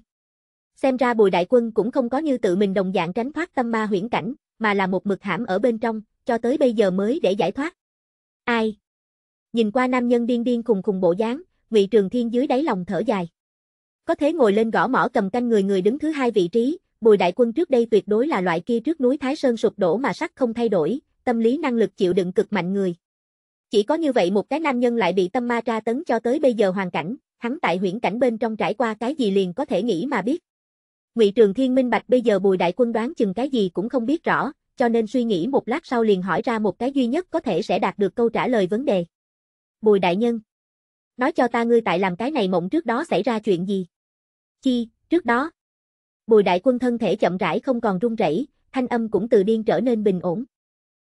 Xem ra Bùi Đại Quân cũng không có như tự mình đồng dạng tránh thoát tâm ma huyễn cảnh, mà là một mực hãm ở bên trong, cho tới bây giờ mới để giải thoát. Ai? Nhìn qua nam nhân điên điên cùng cùng bộ dáng, Ngụy Trường Thiên dưới đáy lòng thở dài. Có thế ngồi lên gõ mỏ cầm canh người người đứng thứ hai vị trí, Bùi Đại Quân trước đây tuyệt đối là loại kia trước núi Thái Sơn sụp đổ mà sắc không thay đổi, tâm lý năng lực chịu đựng cực mạnh người. Chỉ có như vậy một cái nam nhân lại bị tâm ma tra tấn cho tới bây giờ hoàn cảnh, hắn tại huyễn cảnh bên trong trải qua cái gì liền có thể nghĩ mà biết. Ngụy Trường Thiên minh bạch bây giờ Bùi Đại Quân đoán chừng cái gì cũng không biết rõ, cho nên suy nghĩ một lát sau liền hỏi ra một cái duy nhất có thể sẽ đạt được câu trả lời vấn đề. Bùi Đại Nhân Nói cho ta ngươi tại làm cái này mộng trước đó xảy ra chuyện gì? Chi, trước đó. Bùi Đại Quân thân thể chậm rãi không còn run rẩy, thanh âm cũng từ điên trở nên bình ổn.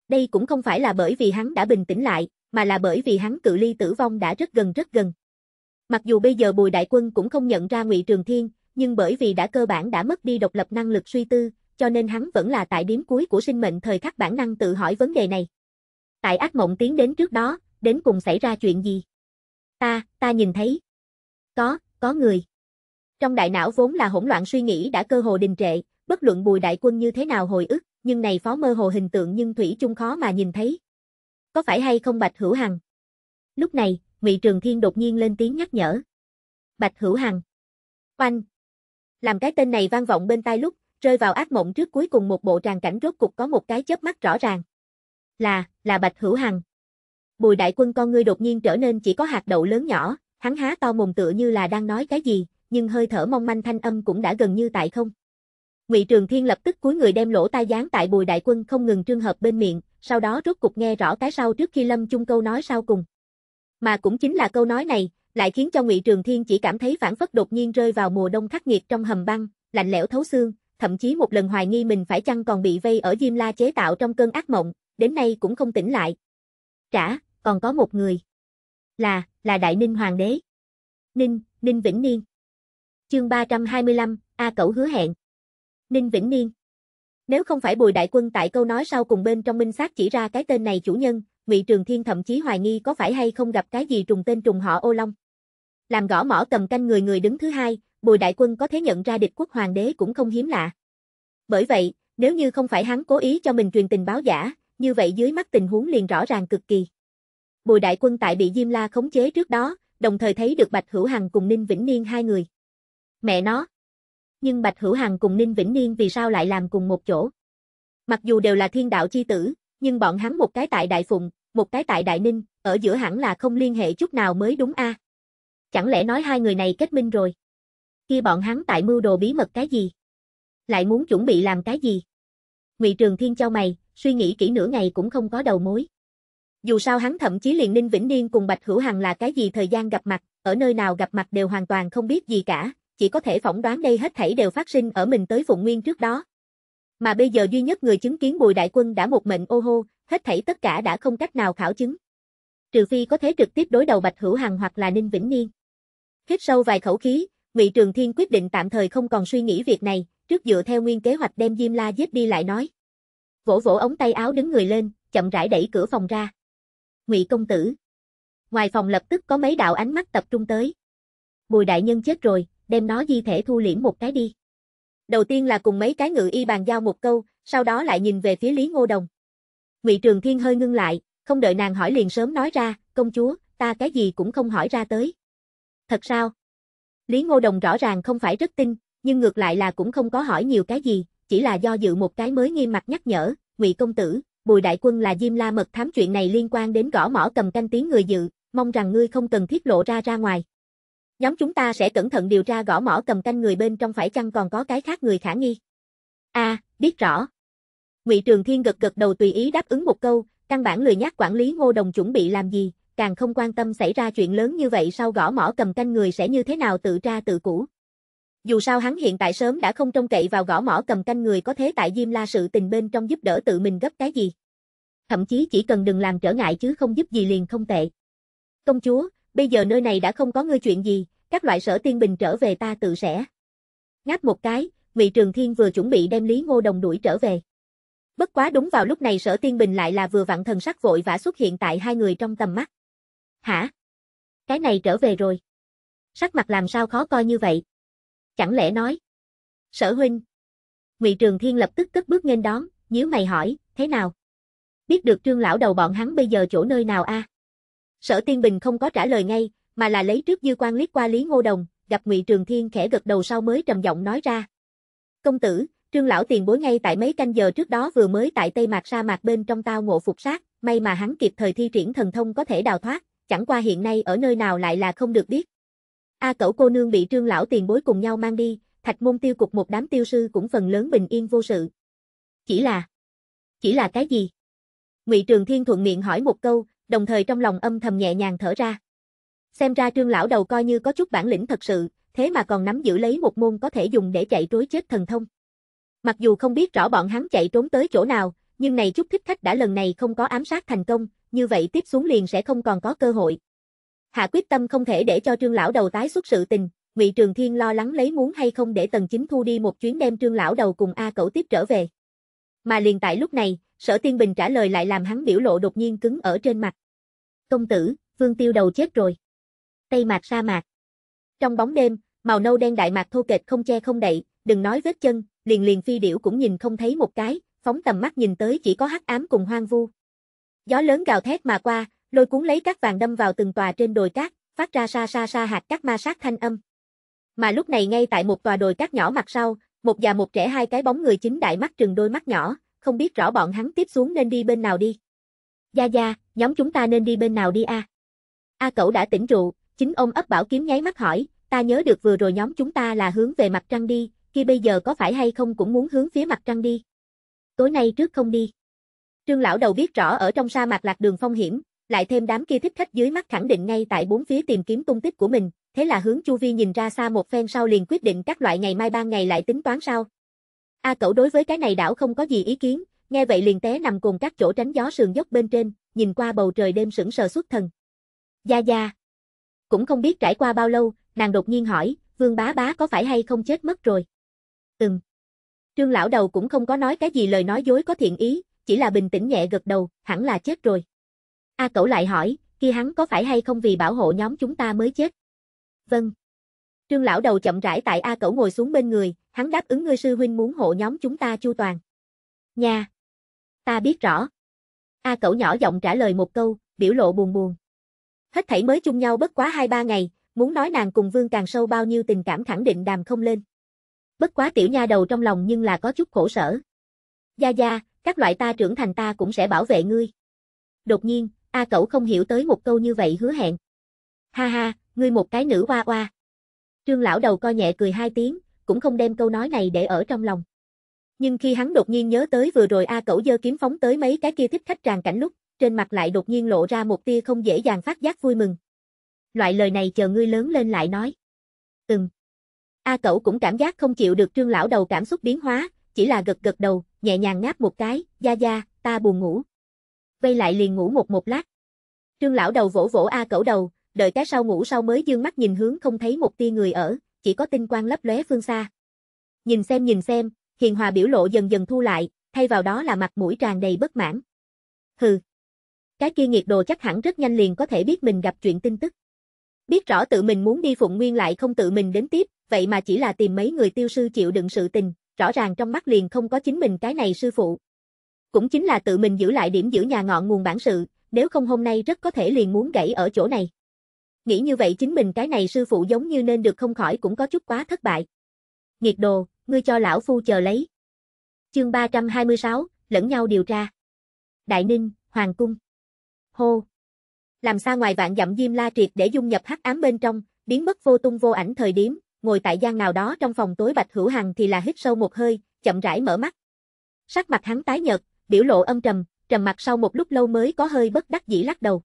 Đây cũng không phải là bởi vì hắn đã bình tĩnh lại, mà là bởi vì hắn cự ly tử vong đã rất gần rất gần. Mặc dù bây giờ Bùi Đại Quân cũng không nhận ra Ngụy Trường Thiên, nhưng bởi vì đã cơ bản đã mất đi độc lập năng lực suy tư, cho nên hắn vẫn là tại điểm cuối của sinh mệnh thời khắc bản năng tự hỏi vấn đề này. Tại ác mộng tiến đến trước đó, đến cùng xảy ra chuyện gì? Ta, ta nhìn thấy. Có, có người. Trong đại não vốn là hỗn loạn suy nghĩ đã cơ hồ đình trệ, bất luận Bùi Đại Quân như thế nào hồi ức, nhưng này phó mơ hồ hình tượng nhưng thủy chung khó mà nhìn thấy, có phải hay không Bạch Hữu Hằng? Lúc này, Ngụy Trường Thiên đột nhiên lên tiếng nhắc nhở. Bạch Hữu Hằng. Oanh. Làm cái tên này vang vọng bên tai lúc, rơi vào ác mộng trước cuối cùng một bộ tràng cảnh rốt cục có một cái chớp mắt rõ ràng. Là, là Bạch Hữu Hằng. Bùi đại quân con ngươi đột nhiên trở nên chỉ có hạt đậu lớn nhỏ, hắn há to mồm tựa như là đang nói cái gì, nhưng hơi thở mong manh thanh âm cũng đã gần như tại không. Ngụy Trường Thiên lập tức cúi người đem lỗ tai dán tại Bùi Đại Quân không ngừng trương hợp bên miệng, sau đó rốt cục nghe rõ cái sau trước khi Lâm Chung câu nói sau cùng. Mà cũng chính là câu nói này, lại khiến cho Ngụy Trường Thiên chỉ cảm thấy phản phất đột nhiên rơi vào mùa đông khắc nghiệt trong hầm băng, lạnh lẽo thấu xương, thậm chí một lần hoài nghi mình phải chăng còn bị vây ở Diêm La chế tạo trong cơn ác mộng, đến nay cũng không tỉnh lại. Trả, còn có một người. Là, là Đại Ninh Hoàng đế. Ninh, Ninh Vĩnh Niên. Chương 325, A Cẩu hứa hẹn. Ninh Vĩnh Niên. Nếu không phải Bùi Đại Quân tại câu nói sau cùng bên trong minh xác chỉ ra cái tên này chủ nhân, Ngụy Trường Thiên thậm chí hoài nghi có phải hay không gặp cái gì trùng tên trùng họ Ô Long. Làm gõ mỏ cầm canh người người đứng thứ hai, Bùi Đại Quân có thể nhận ra địch quốc hoàng đế cũng không hiếm lạ. Bởi vậy, nếu như không phải hắn cố ý cho mình truyền tình báo giả, như vậy dưới mắt tình huống liền rõ ràng cực kỳ. Bùi Đại Quân tại bị Diêm La khống chế trước đó, đồng thời thấy được Bạch Hữu Hằng cùng Ninh Vĩnh Niên hai người. Mẹ nó, nhưng Bạch Hữu Hằng cùng Ninh Vĩnh Niên vì sao lại làm cùng một chỗ. Mặc dù đều là thiên đạo chi tử, nhưng bọn hắn một cái tại Đại Phụng, một cái tại Đại Ninh, ở giữa hẳn là không liên hệ chút nào mới đúng a. À? Chẳng lẽ nói hai người này kết minh rồi? khi bọn hắn tại mưu đồ bí mật cái gì? Lại muốn chuẩn bị làm cái gì? Ngụy Trường Thiên cho mày, suy nghĩ kỹ nửa ngày cũng không có đầu mối. Dù sao hắn thậm chí liền Ninh Vĩnh Niên cùng Bạch Hữu Hằng là cái gì thời gian gặp mặt, ở nơi nào gặp mặt đều hoàn toàn không biết gì cả, chỉ có thể phỏng đoán đây hết thảy đều phát sinh ở mình tới Phụng Nguyên trước đó. Mà bây giờ duy nhất người chứng kiến Bùi Đại Quân đã một mệnh ô hô, hết thảy tất cả đã không cách nào khảo chứng. Trừ phi có thể trực tiếp đối đầu Bạch Hữu Hằng hoặc là Ninh Vĩnh Niên. Hít sâu vài khẩu khí, Ngụy Trường Thiên quyết định tạm thời không còn suy nghĩ việc này, trước dựa theo nguyên kế hoạch đem Diêm La giết đi lại nói. Vỗ vỗ ống tay áo đứng người lên, chậm rãi đẩy cửa phòng ra. Ngụy công tử. Ngoài phòng lập tức có mấy đạo ánh mắt tập trung tới. Bùi đại nhân chết rồi, đem nó di thể thu liễm một cái đi. Đầu tiên là cùng mấy cái ngự y bàn giao một câu, sau đó lại nhìn về phía Lý Ngô Đồng. Ngụy Trường Thiên hơi ngưng lại, không đợi nàng hỏi liền sớm nói ra, công chúa, ta cái gì cũng không hỏi ra tới. Thật sao? Lý Ngô Đồng rõ ràng không phải rất tin, nhưng ngược lại là cũng không có hỏi nhiều cái gì, chỉ là do dự một cái mới nghiêm mặt nhắc nhở, Ngụy công tử, Bùi đại quân là Diêm La mật thám chuyện này liên quan đến gõ mỏ cầm canh tiếng người dự, mong rằng ngươi không cần thiết lộ ra ra ngoài. Nhóm chúng ta sẽ cẩn thận điều tra gõ mỏ cầm canh người bên trong phải chăng còn có cái khác người khả nghi. A, à, biết rõ. Ngụy Trường Thiên gật gật đầu tùy ý đáp ứng một câu, căn bản lười nhắc quản lý Ngô Đồng chuẩn bị làm gì, càng không quan tâm xảy ra chuyện lớn như vậy sau gõ mỏ cầm canh người sẽ như thế nào tự tra tự cũ. Dù sao hắn hiện tại sớm đã không trông cậy vào gõ mỏ cầm canh người có thế tại Diêm La sự tình bên trong giúp đỡ tự mình gấp cái gì. Thậm chí chỉ cần đừng làm trở ngại chứ không giúp gì liền không tệ. Công chúa, bây giờ nơi này đã không có ngươi chuyện gì, các loại sở tiên bình trở về ta tự sẽ. Ngáp một cái, Ngụy Trường Thiên vừa chuẩn bị đem Lý Ngô Đồng đuổi trở về. Bất quá đúng vào lúc này sở tiên bình lại là vừa vặn thần sắc vội vã xuất hiện tại hai người trong tầm mắt. Hả? Cái này trở về rồi. Sắc mặt làm sao khó coi như vậy? Chẳng lẽ nói. Sở huynh. Ngụy Trường Thiên lập tức cất bước nghênh đón, nhíu mày hỏi, thế nào? Biết được trương lão đầu bọn hắn bây giờ chỗ nơi nào a? À? Sở Tiên Bình không có trả lời ngay, mà là lấy trước dư quan liếc qua Lý Ngô Đồng, gặp Ngụy Trường Thiên khẽ gật đầu sau mới trầm giọng nói ra. "Công tử, Trương lão tiền bối ngay tại mấy canh giờ trước đó vừa mới tại Tây Mạc sa mạc bên trong tao ngộ phục sát, may mà hắn kịp thời thi triển thần thông có thể đào thoát, chẳng qua hiện nay ở nơi nào lại là không được biết." A Cẩu cô nương bị Trương lão tiền bối cùng nhau mang đi, Thạch Môn tiêu cục một đám tiêu sư cũng phần lớn bình yên vô sự. Chỉ là Chỉ là cái gì? Ngụy Trường Thiên thuận miệng hỏi một câu, đồng thời trong lòng âm thầm nhẹ nhàng thở ra. Xem ra trương lão đầu coi như có chút bản lĩnh thật sự, thế mà còn nắm giữ lấy một môn có thể dùng để chạy trối chết thần thông. Mặc dù không biết rõ bọn hắn chạy trốn tới chỗ nào, nhưng này chút thích khách đã lần này không có ám sát thành công, như vậy tiếp xuống liền sẽ không còn có cơ hội. Hạ quyết tâm không thể để cho trương lão đầu tái xuất sự tình, Ngụy Trường Thiên lo lắng lấy muốn hay không để Tần Chính Thu đi một chuyến đem Trương lão đầu cùng A Cẩu tiếp trở về. Mà liền tại lúc này, Sở Tiên Bình trả lời lại làm hắn biểu lộ đột nhiên cứng ở trên mặt. Công tử, Vương Tiêu đầu chết rồi. Tây mạc sa mạc. Trong bóng đêm, màu nâu đen đại mạc thô kệch không che không đậy, đừng nói vết chân, liền liền phi điểu cũng nhìn không thấy một cái, phóng tầm mắt nhìn tới chỉ có hắc ám cùng hoang vu. Gió lớn gào thét mà qua, lôi cuốn lấy các vàng đâm vào từng tòa trên đồi cát, phát ra xa xa xa hạt các ma sát thanh âm. Mà lúc này ngay tại một tòa đồi cát nhỏ mặt sau, một già một trẻ hai cái bóng người chính đại mắt trừng đôi mắt nhỏ, không biết rõ bọn hắn tiếp xuống nên đi bên nào đi. Gia Gia, nhóm chúng ta nên đi bên nào đi a? A cậu đã tỉnh rượu, chính ông ấp bảo kiếm nháy mắt hỏi, ta nhớ được vừa rồi nhóm chúng ta là hướng về mặt trăng đi, khi bây giờ có phải hay không cũng muốn hướng phía mặt trăng đi. Tối nay trước không đi. Trương lão đầu biết rõ ở trong sa mạc lạc đường phong hiểm, lại thêm đám kia thích khách dưới mắt khẳng định ngay tại bốn phía tìm kiếm tung tích của mình, thế là hướng Chu Vi nhìn ra xa một phen sau liền quyết định các loại ngày mai ban ngày lại tính toán sao, A à, cẩu đối với cái này đảo không có gì ý kiến, nghe vậy liền té nằm cùng các chỗ tránh gió sườn dốc bên trên, nhìn qua bầu trời đêm sững sờ xuất thần. Gia Gia. Cũng không biết trải qua bao lâu, nàng đột nhiên hỏi, vương bá bá có phải hay không chết mất rồi? Ừm. Trương lão đầu cũng không có nói cái gì lời nói dối có thiện ý, chỉ là bình tĩnh nhẹ gật đầu, hẳn là chết rồi. A à, cẩu lại hỏi, kia hắn có phải hay không vì bảo hộ nhóm chúng ta mới chết? Vâng. Trương lão đầu chậm rãi tại A cẩu ngồi xuống bên người, hắn đáp ứng ngươi sư huynh muốn hộ nhóm chúng ta chu toàn. Nha! Ta biết rõ. A cậu nhỏ giọng trả lời một câu, biểu lộ buồn buồn. Hết thảy mới chung nhau bất quá hai ba ngày, muốn nói nàng cùng vương càng sâu bao nhiêu tình cảm khẳng định đàm không lên. Bất quá tiểu nha đầu trong lòng nhưng là có chút khổ sở. Gia Gia, các loại ta trưởng thành ta cũng sẽ bảo vệ ngươi. Đột nhiên, A cậu không hiểu tới một câu như vậy hứa hẹn. Ha ha, ngươi một cái nữ hoa hoa. Trương lão đầu co nhẹ cười hai tiếng, cũng không đem câu nói này để ở trong lòng. Nhưng khi hắn đột nhiên nhớ tới vừa rồi A Cẩu giơ kiếm phóng tới mấy cái kia thích khách tràn cảnh lúc, trên mặt lại đột nhiên lộ ra một tia không dễ dàng phát giác vui mừng. Loại lời này chờ ngươi lớn lên lại nói. Ừm. A Cẩu cũng cảm giác không chịu được Trương lão đầu cảm xúc biến hóa, chỉ là gật gật đầu, nhẹ nhàng ngáp một cái, "Gia gia, ta buồn ngủ." Vây lại liền ngủ một một lát. Trương lão đầu vỗ vỗ A Cẩu đầu, đợi cái sau ngủ sau mới dương mắt nhìn hướng không thấy một tia người ở chỉ có tinh quang lấp lóe phương xa. Nhìn xem nhìn xem, hiền hòa biểu lộ dần dần thu lại, thay vào đó là mặt mũi tràn đầy bất mãn. Hừ. Cái kia nghiệt đồ chắc hẳn rất nhanh liền có thể biết mình gặp chuyện tin tức. Biết rõ tự mình muốn đi phụng nguyên lại không tự mình đến tiếp, vậy mà chỉ là tìm mấy người tiêu sư chịu đựng sự tình, rõ ràng trong mắt liền không có chính mình cái này sư phụ. Cũng chính là tự mình giữ lại điểm giữ nhà ngọn nguồn bản sự, nếu không hôm nay rất có thể liền muốn gãy ở chỗ này. Nghĩ như vậy chính mình cái này sư phụ giống như nên được không khỏi cũng có chút quá thất bại. Nghiệt đồ, ngươi cho lão phu chờ lấy. Chương 326, lẫn nhau điều tra. Đại Ninh, Hoàng Cung. Hô. Làm xa ngoài vạn dặm Diêm La Triệt để dung nhập hắc ám bên trong, biến mất vô tung vô ảnh thời điểm, ngồi tại gian nào đó trong phòng tối Bạch Hữu Hằng thì là hít sâu một hơi, chậm rãi mở mắt. Sắc mặt hắn tái nhợt, biểu lộ âm trầm, trầm mặt sau một lúc lâu mới có hơi bất đắc dĩ lắc đầu.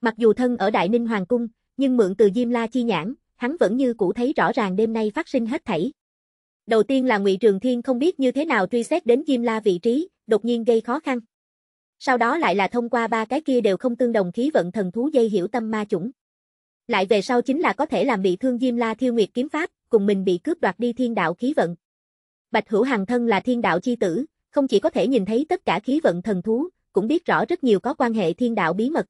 Mặc dù thân ở Đại Ninh Hoàng Cung, nhưng mượn từ Diêm La chi nhãn, hắn vẫn như cũ thấy rõ ràng đêm nay phát sinh hết thảy. Đầu tiên là Ngụy Trường Thiên không biết như thế nào truy xét đến Diêm La vị trí, đột nhiên gây khó khăn. Sau đó lại là thông qua ba cái kia đều không tương đồng khí vận thần thú dây hiểu tâm ma chủng. Lại về sau chính là có thể làm bị thương Diêm La Thiêu Nguyệt kiếm pháp, cùng mình bị cướp đoạt đi thiên đạo khí vận. Bạch Hữu Hằng thân là thiên đạo chi tử, không chỉ có thể nhìn thấy tất cả khí vận thần thú, cũng biết rõ rất nhiều có quan hệ thiên đạo bí mật.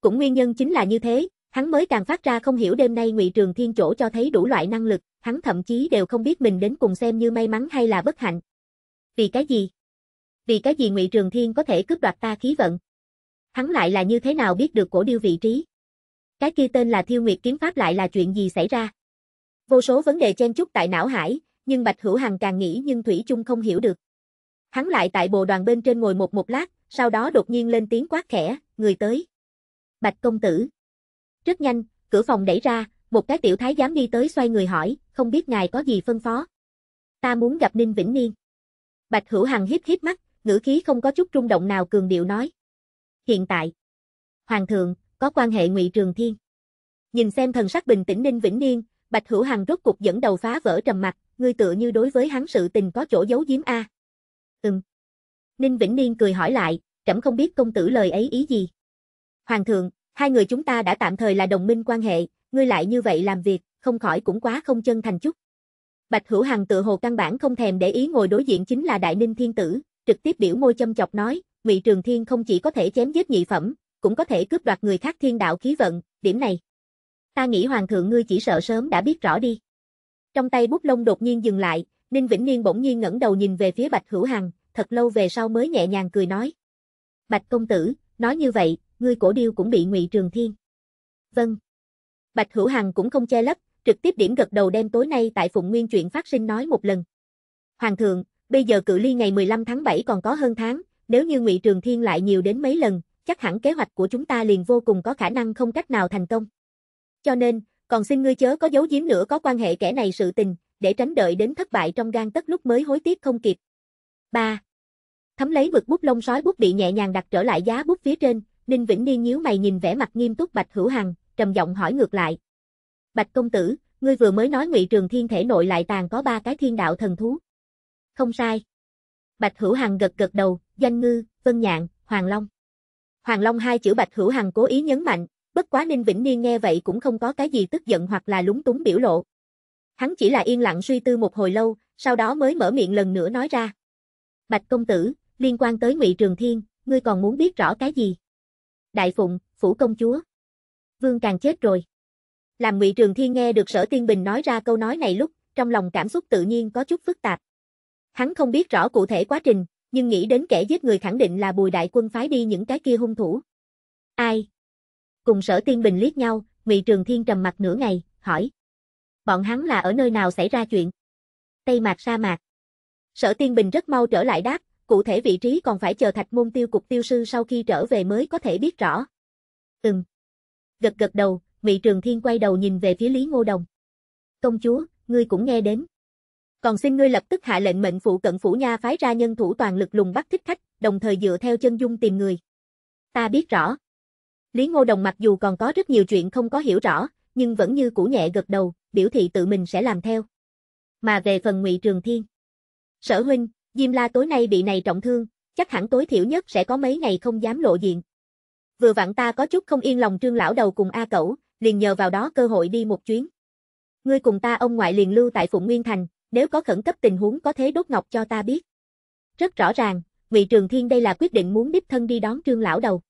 Cũng nguyên nhân chính là như thế, Hắn mới càng phát ra không hiểu đêm nay Ngụy Trường Thiên chỗ cho thấy đủ loại năng lực, hắn thậm chí đều không biết mình đến cùng xem như may mắn hay là bất hạnh. Vì cái gì? Vì cái gì Ngụy Trường Thiên có thể cướp đoạt ta khí vận? Hắn lại là như thế nào biết được cổ điêu vị trí? Cái kia tên là Thiêu Nguyệt kiếm pháp lại là chuyện gì xảy ra? Vô số vấn đề chen chúc tại não hải, nhưng Bạch Hữu Hằng càng nghĩ nhưng Thủy chung không hiểu được. Hắn lại tại bồ đoàn bên trên ngồi một một lát, sau đó đột nhiên lên tiếng quát khẽ, người tới. Bạch công tử. Rất nhanh, cửa phòng đẩy ra, một cái tiểu thái giám đi tới xoay người hỏi, không biết ngài có gì phân phó. Ta muốn gặp Ninh Vĩnh Niên. Bạch Hữu Hằng hiếp hiếp mắt, ngữ khí không có chút rung động nào cường điệu nói. Hiện tại, Hoàng thượng, có quan hệ ngụy Trường Thiên. Nhìn xem thần sắc bình tĩnh Ninh Vĩnh Niên, Bạch Hữu Hằng rốt cục dẫn đầu phá vỡ trầm mặt, ngươi tựa như đối với hắn sự tình có chỗ giấu giếm a. Ừm. Ninh Vĩnh Niên cười hỏi lại, trẫm không biết công tử lời ấy ý gì. Hoàng thượng, Hai người chúng ta đã tạm thời là đồng minh quan hệ, ngươi lại như vậy làm việc, không khỏi cũng quá không chân thành chút. Bạch Hữu Hằng tự hồ căn bản không thèm để ý ngồi đối diện chính là Đại Ninh Thiên Tử, trực tiếp biểu môi châm chọc nói, Ngụy Trường Thiên không chỉ có thể chém giết nhị phẩm, cũng có thể cướp đoạt người khác thiên đạo khí vận, điểm này. Ta nghĩ Hoàng thượng ngươi chỉ sợ sớm đã biết rõ đi. Trong tay bút lông đột nhiên dừng lại, Ninh Vĩnh Niên bỗng nhiên ngẩng đầu nhìn về phía Bạch Hữu Hằng, thật lâu về sau mới nhẹ nhàng cười nói. Bạch công tử, nói như vậy, ngươi cổ điêu cũng bị Ngụy Trường Thiên. Vâng. Bạch Hữu Hằng cũng không che lấp, trực tiếp điểm gật đầu đem tối nay tại Phụng Nguyên chuyện phát sinh nói một lần. Hoàng thượng, bây giờ cự ly ngày 15 tháng 7 còn có hơn tháng, nếu như Ngụy Trường Thiên lại nhiều đến mấy lần, chắc hẳn kế hoạch của chúng ta liền vô cùng có khả năng không cách nào thành công. Cho nên, còn xin ngươi chớ có giấu giếm nữa có quan hệ kẻ này sự tình, để tránh đợi đến thất bại trong gan tất lúc mới hối tiếc không kịp. ba Thấm lấy mực bút lông sói bút bị nhẹ nhàng đặt trở lại giá bút phía trên, Ninh Vĩnh Niên nhíu mày nhìn vẻ mặt nghiêm túc Bạch Hữu Hằng, trầm giọng hỏi ngược lại. Bạch công tử, ngươi vừa mới nói Ngụy Trường Thiên thể nội lại tàn có ba cái thiên đạo thần thú. Không sai. Bạch Hữu Hằng gật gật đầu, danh ngư, vân nhạn, hoàng long. Hoàng long hai chữ Bạch Hữu Hằng cố ý nhấn mạnh, bất quá Ninh Vĩnh Niên nghe vậy cũng không có cái gì tức giận hoặc là lúng túng biểu lộ. Hắn chỉ là yên lặng suy tư một hồi lâu, sau đó mới mở miệng lần nữa nói ra. Bạch công tử, liên quan tới Ngụy Trường Thiên, ngươi còn muốn biết rõ cái gì? Đại Phụng, Phủ Công Chúa. Vương càng chết rồi. Làm Ngụy Trường Thiên nghe được Sở Tiên Bình nói ra câu nói này lúc, trong lòng cảm xúc tự nhiên có chút phức tạp. Hắn không biết rõ cụ thể quá trình, nhưng nghĩ đến kẻ giết người khẳng định là Bùi Đại Quân phái đi những cái kia hung thủ. Ai? Cùng Sở Tiên Bình liếc nhau, Ngụy Trường Thiên trầm mặt nửa ngày, hỏi. Bọn hắn là ở nơi nào xảy ra chuyện? Tây Mạc sa mạc. Sở Tiên Bình rất mau trở lại đáp, cụ thể vị trí còn phải chờ thạch môn tiêu cục tiêu sư sau khi trở về mới có thể biết rõ. Ừm. Gật gật đầu, Ngụy Trường Thiên quay đầu nhìn về phía Lý Ngô Đồng. Công chúa, ngươi cũng nghe đến. Còn xin ngươi lập tức hạ lệnh mệnh phụ cận phủ nha phái ra nhân thủ toàn lực lùng bắt thích khách, đồng thời dựa theo chân dung tìm người. Ta biết rõ. Lý Ngô Đồng mặc dù còn có rất nhiều chuyện không có hiểu rõ, nhưng vẫn như cũ nhẹ gật đầu, biểu thị tự mình sẽ làm theo. Mà về phần Ngụy Trường Thiên, Sở huynh, Diêm La tối nay bị này trọng thương, chắc hẳn tối thiểu nhất sẽ có mấy ngày không dám lộ diện. Vừa vặn ta có chút không yên lòng trương lão đầu cùng A Cẩu, liền nhờ vào đó cơ hội đi một chuyến. Ngươi cùng ta ông ngoại liền lưu tại Phụng Nguyên Thành, nếu có khẩn cấp tình huống có thế đốt ngọc cho ta biết. Rất rõ ràng, Ngụy Trường Thiên đây là quyết định muốn đích thân đi đón trương lão đầu.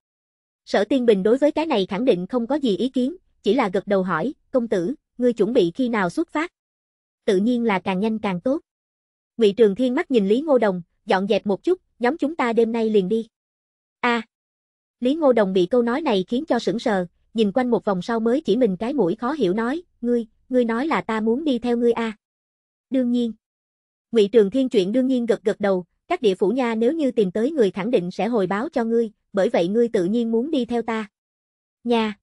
Sở Tiên Bình đối với cái này khẳng định không có gì ý kiến, chỉ là gật đầu hỏi, công tử, ngươi chuẩn bị khi nào xuất phát? Tự nhiên là càng nhanh càng tốt. Ngụy Trường Thiên mắt nhìn Lý Ngô Đồng, dọn dẹp một chút, nhóm chúng ta đêm nay liền đi. A. À, Lý Ngô Đồng bị câu nói này khiến cho sững sờ, nhìn quanh một vòng sau mới chỉ mình cái mũi khó hiểu nói, ngươi, ngươi nói là ta muốn đi theo ngươi a. À? Đương nhiên. Ngụy Trường Thiên chuyện đương nhiên gật gật đầu, các địa phủ nha nếu như tìm tới người khẳng định sẽ hồi báo cho ngươi, bởi vậy ngươi tự nhiên muốn đi theo ta. Nha.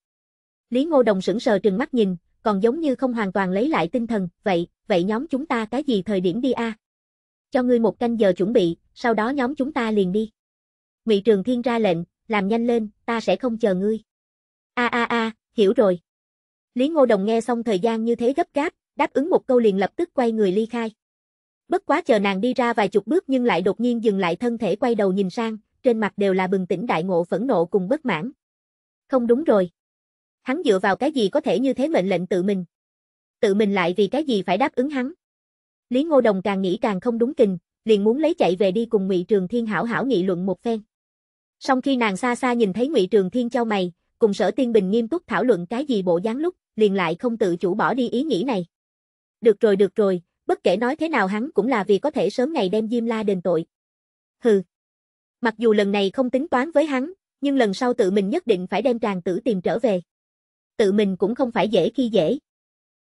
Lý Ngô Đồng sững sờ trừng mắt nhìn, còn giống như không hoàn toàn lấy lại tinh thần, vậy, vậy nhóm chúng ta cái gì thời điểm đi a? À? Cho ngươi một canh giờ chuẩn bị, sau đó nhóm chúng ta liền đi. Ngụy Trường Thiên ra lệnh, làm nhanh lên, ta sẽ không chờ ngươi. A a a, hiểu rồi. Lý Ngô Đồng nghe xong thời gian như thế gấp gáp, đáp ứng một câu liền lập tức quay người ly khai. Bất quá chờ nàng đi ra vài chục bước nhưng lại đột nhiên dừng lại thân thể quay đầu nhìn sang, trên mặt đều là bừng tỉnh đại ngộ phẫn nộ cùng bất mãn. Không đúng rồi. Hắn dựa vào cái gì có thể như thế mệnh lệnh tự mình? Tự mình lại vì cái gì phải đáp ứng hắn? Lý Ngô Đồng càng nghĩ càng không đúng kình, liền muốn lấy chạy về đi cùng Ngụy Trường Thiên hảo hảo nghị luận một phen. Song khi nàng xa xa nhìn thấy Ngụy Trường Thiên chau mày, cùng Sở Tiên Bình nghiêm túc thảo luận cái gì bộ dáng lúc, liền lại không tự chủ bỏ đi ý nghĩ này. Được rồi được rồi, bất kể nói thế nào hắn cũng là vì có thể sớm ngày đem Diêm La đền tội. Hừ. Mặc dù lần này không tính toán với hắn, nhưng lần sau tự mình nhất định phải đem tràng tử tìm trở về. Tự mình cũng không phải dễ khi dễ.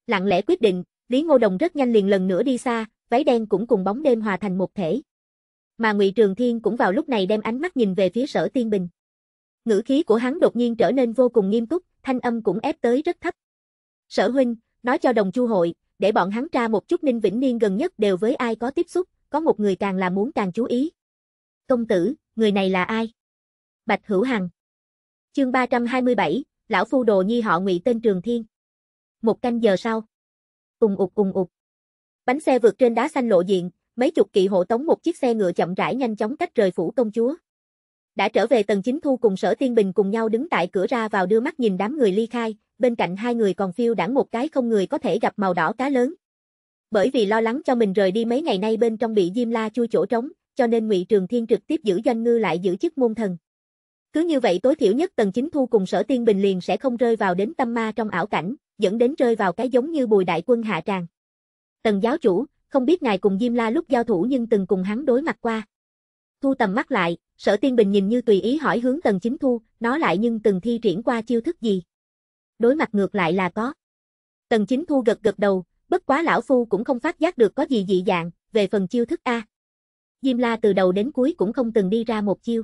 Lặng lẽ quyết định, Lý Ngô Đồng rất nhanh liền lần nữa đi xa, váy đen cũng cùng bóng đêm hòa thành một thể. Mà Ngụy Trường Thiên cũng vào lúc này đem ánh mắt nhìn về phía Sở Tiên Bình. Ngữ khí của hắn đột nhiên trở nên vô cùng nghiêm túc, thanh âm cũng ép tới rất thấp. "Sở huynh, nói cho Đồng Chu hội, để bọn hắn tra một chút Ninh Vĩnh Niên gần nhất đều với ai có tiếp xúc, có một người càng là muốn càng chú ý." "Công tử, người này là ai?" Bạch Hữu Hằng. Chương 327, lão phu đồ nhi họ Ngụy tên Trường Thiên. Một canh giờ sau, ùng ục ùng ục. Bánh xe vượt trên đá xanh lộ diện, mấy chục kỵ hộ tống một chiếc xe ngựa chậm rãi nhanh chóng cách rời phủ công chúa. Đã trở về tầng chính thu cùng sở tiên bình cùng nhau đứng tại cửa ra vào đưa mắt nhìn đám người ly khai, bên cạnh hai người còn phiêu đảng một cái không người có thể gặp màu đỏ cá lớn. Bởi vì lo lắng cho mình rời đi mấy ngày nay bên trong bị Diêm La chui chỗ trống, cho nên Ngụy Trường Thiên trực tiếp giữ doanh ngư lại giữ chức môn thần. Cứ như vậy tối thiểu nhất tầng chính thu cùng sở tiên bình liền sẽ không rơi vào đến tâm ma trong ảo cảnh, dẫn đến rơi vào cái giống như bùi đại quân hạ tràng. Tần giáo chủ, không biết ngài cùng Diêm La lúc giao thủ nhưng từng cùng hắn đối mặt qua. Thu tầm mắt lại, sở tiên bình nhìn như tùy ý hỏi hướng tần chính thu, nó lại nhưng từng thi triển qua chiêu thức gì. Đối mặt ngược lại là có. Tần chính thu gật gật đầu, bất quá lão phu cũng không phát giác được có gì dị dạng, về phần chiêu thức A. Diêm la từ đầu đến cuối cũng không từng đi ra một chiêu.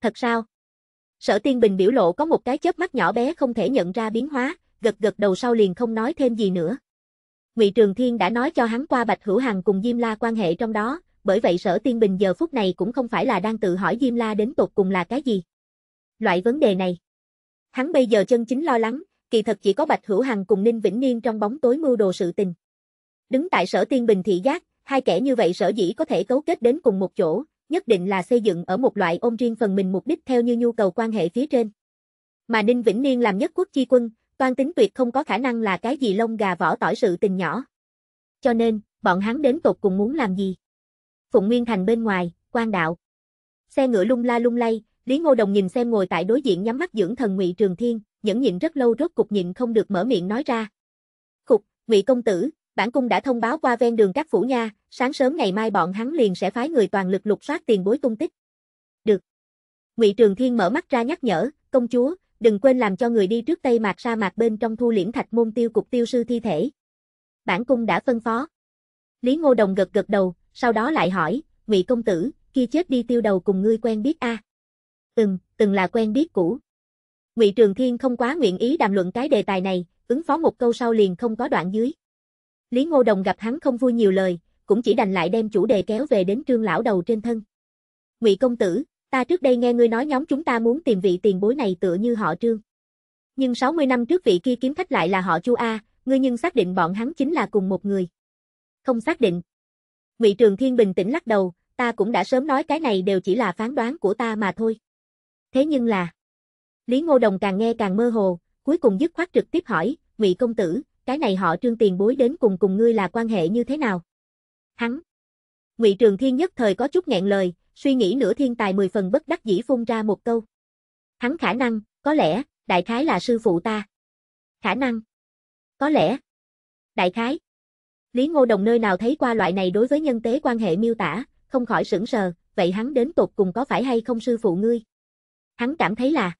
Thật sao? Sở tiên bình biểu lộ có một cái chớp mắt nhỏ bé không thể nhận ra biến hóa, gật gật đầu sau liền không nói thêm gì nữa. Ngụy Trường Thiên đã nói cho hắn qua Bạch Hữu Hằng cùng Diêm La quan hệ trong đó, bởi vậy Sở Tiên Bình giờ phút này cũng không phải là đang tự hỏi Diêm La đến tột cùng là cái gì. Loại vấn đề này, hắn bây giờ chân chính lo lắng, kỳ thật chỉ có Bạch Hữu Hằng cùng Ninh Vĩnh Niên trong bóng tối mưu đồ sự tình. Đứng tại Sở Tiên Bình thị giác, hai kẻ như vậy sở dĩ có thể cấu kết đến cùng một chỗ, nhất định là xây dựng ở một loại ôm riêng phần mình mục đích theo như nhu cầu quan hệ phía trên. Mà Ninh Vĩnh Niên làm nhất quốc chi quân, Toan tính tuyệt không có khả năng là cái gì lông gà vỏ tỏi sự tình nhỏ. Cho nên, bọn hắn đến tột cùng muốn làm gì? Phụng Nguyên Thành bên ngoài, quan đạo. Xe ngựa lung la lung lay, Lý Ngô Đồng nhìn xem ngồi tại đối diện nhắm mắt dưỡng thần Ngụy Trường Thiên, nhẫn nhịn rất lâu rốt cục nhịn không được mở miệng nói ra. Khục, Ngụy công tử, bản cung đã thông báo qua ven đường các phủ nha, sáng sớm ngày mai bọn hắn liền sẽ phái người toàn lực lục soát tiền bối tung tích. Được. Ngụy Trường Thiên mở mắt ra nhắc nhở, công chúa, đừng quên làm cho người đi trước Tây Mạc sa mạc bên trong thu liễm thạch môn tiêu cục tiêu sư thi thể. Bản cung đã phân phó. Lý Ngô Đồng gật gật đầu, sau đó lại hỏi, Ngụy công tử, kia chết đi tiêu đầu cùng ngươi quen biết a? Từng, từng là quen biết cũ. Ngụy Trường Thiên không quá nguyện ý đàm luận cái đề tài này, ứng phó một câu sau liền không có đoạn dưới. Lý Ngô Đồng gặp hắn không vui nhiều lời, cũng chỉ đành lại đem chủ đề kéo về đến Trương lão đầu trên thân. Ngụy công tử, Ta trước đây nghe ngươi nói nhóm chúng ta muốn tìm vị tiền bối này tựa như họ trương. Nhưng 60 năm trước vị kia kiếm khách lại là họ chu A, ngươi nhưng xác định bọn hắn chính là cùng một người. Không xác định. Ngụy Trường Thiên bình tĩnh lắc đầu, ta cũng đã sớm nói cái này đều chỉ là phán đoán của ta mà thôi. Thế nhưng là... Lý Ngô Đồng càng nghe càng mơ hồ, cuối cùng dứt khoát trực tiếp hỏi, Ngụy công tử, cái này họ trương tiền bối đến cùng cùng ngươi là quan hệ như thế nào? Hắn. Ngụy Trường Thiên nhất thời có chút nghẹn lời, suy nghĩ nửa thiên tài mười phần bất đắc dĩ phun ra một câu. Hắn khả năng, có lẽ, đại khái là sư phụ ta. Khả năng. Có lẽ. Đại khái. Lý Ngô Đồng nơi nào thấy qua loại này đối với nhân tế quan hệ miêu tả, không khỏi sững sờ, vậy hắn đến tục cùng có phải hay không sư phụ ngươi? Hắn cảm thấy là.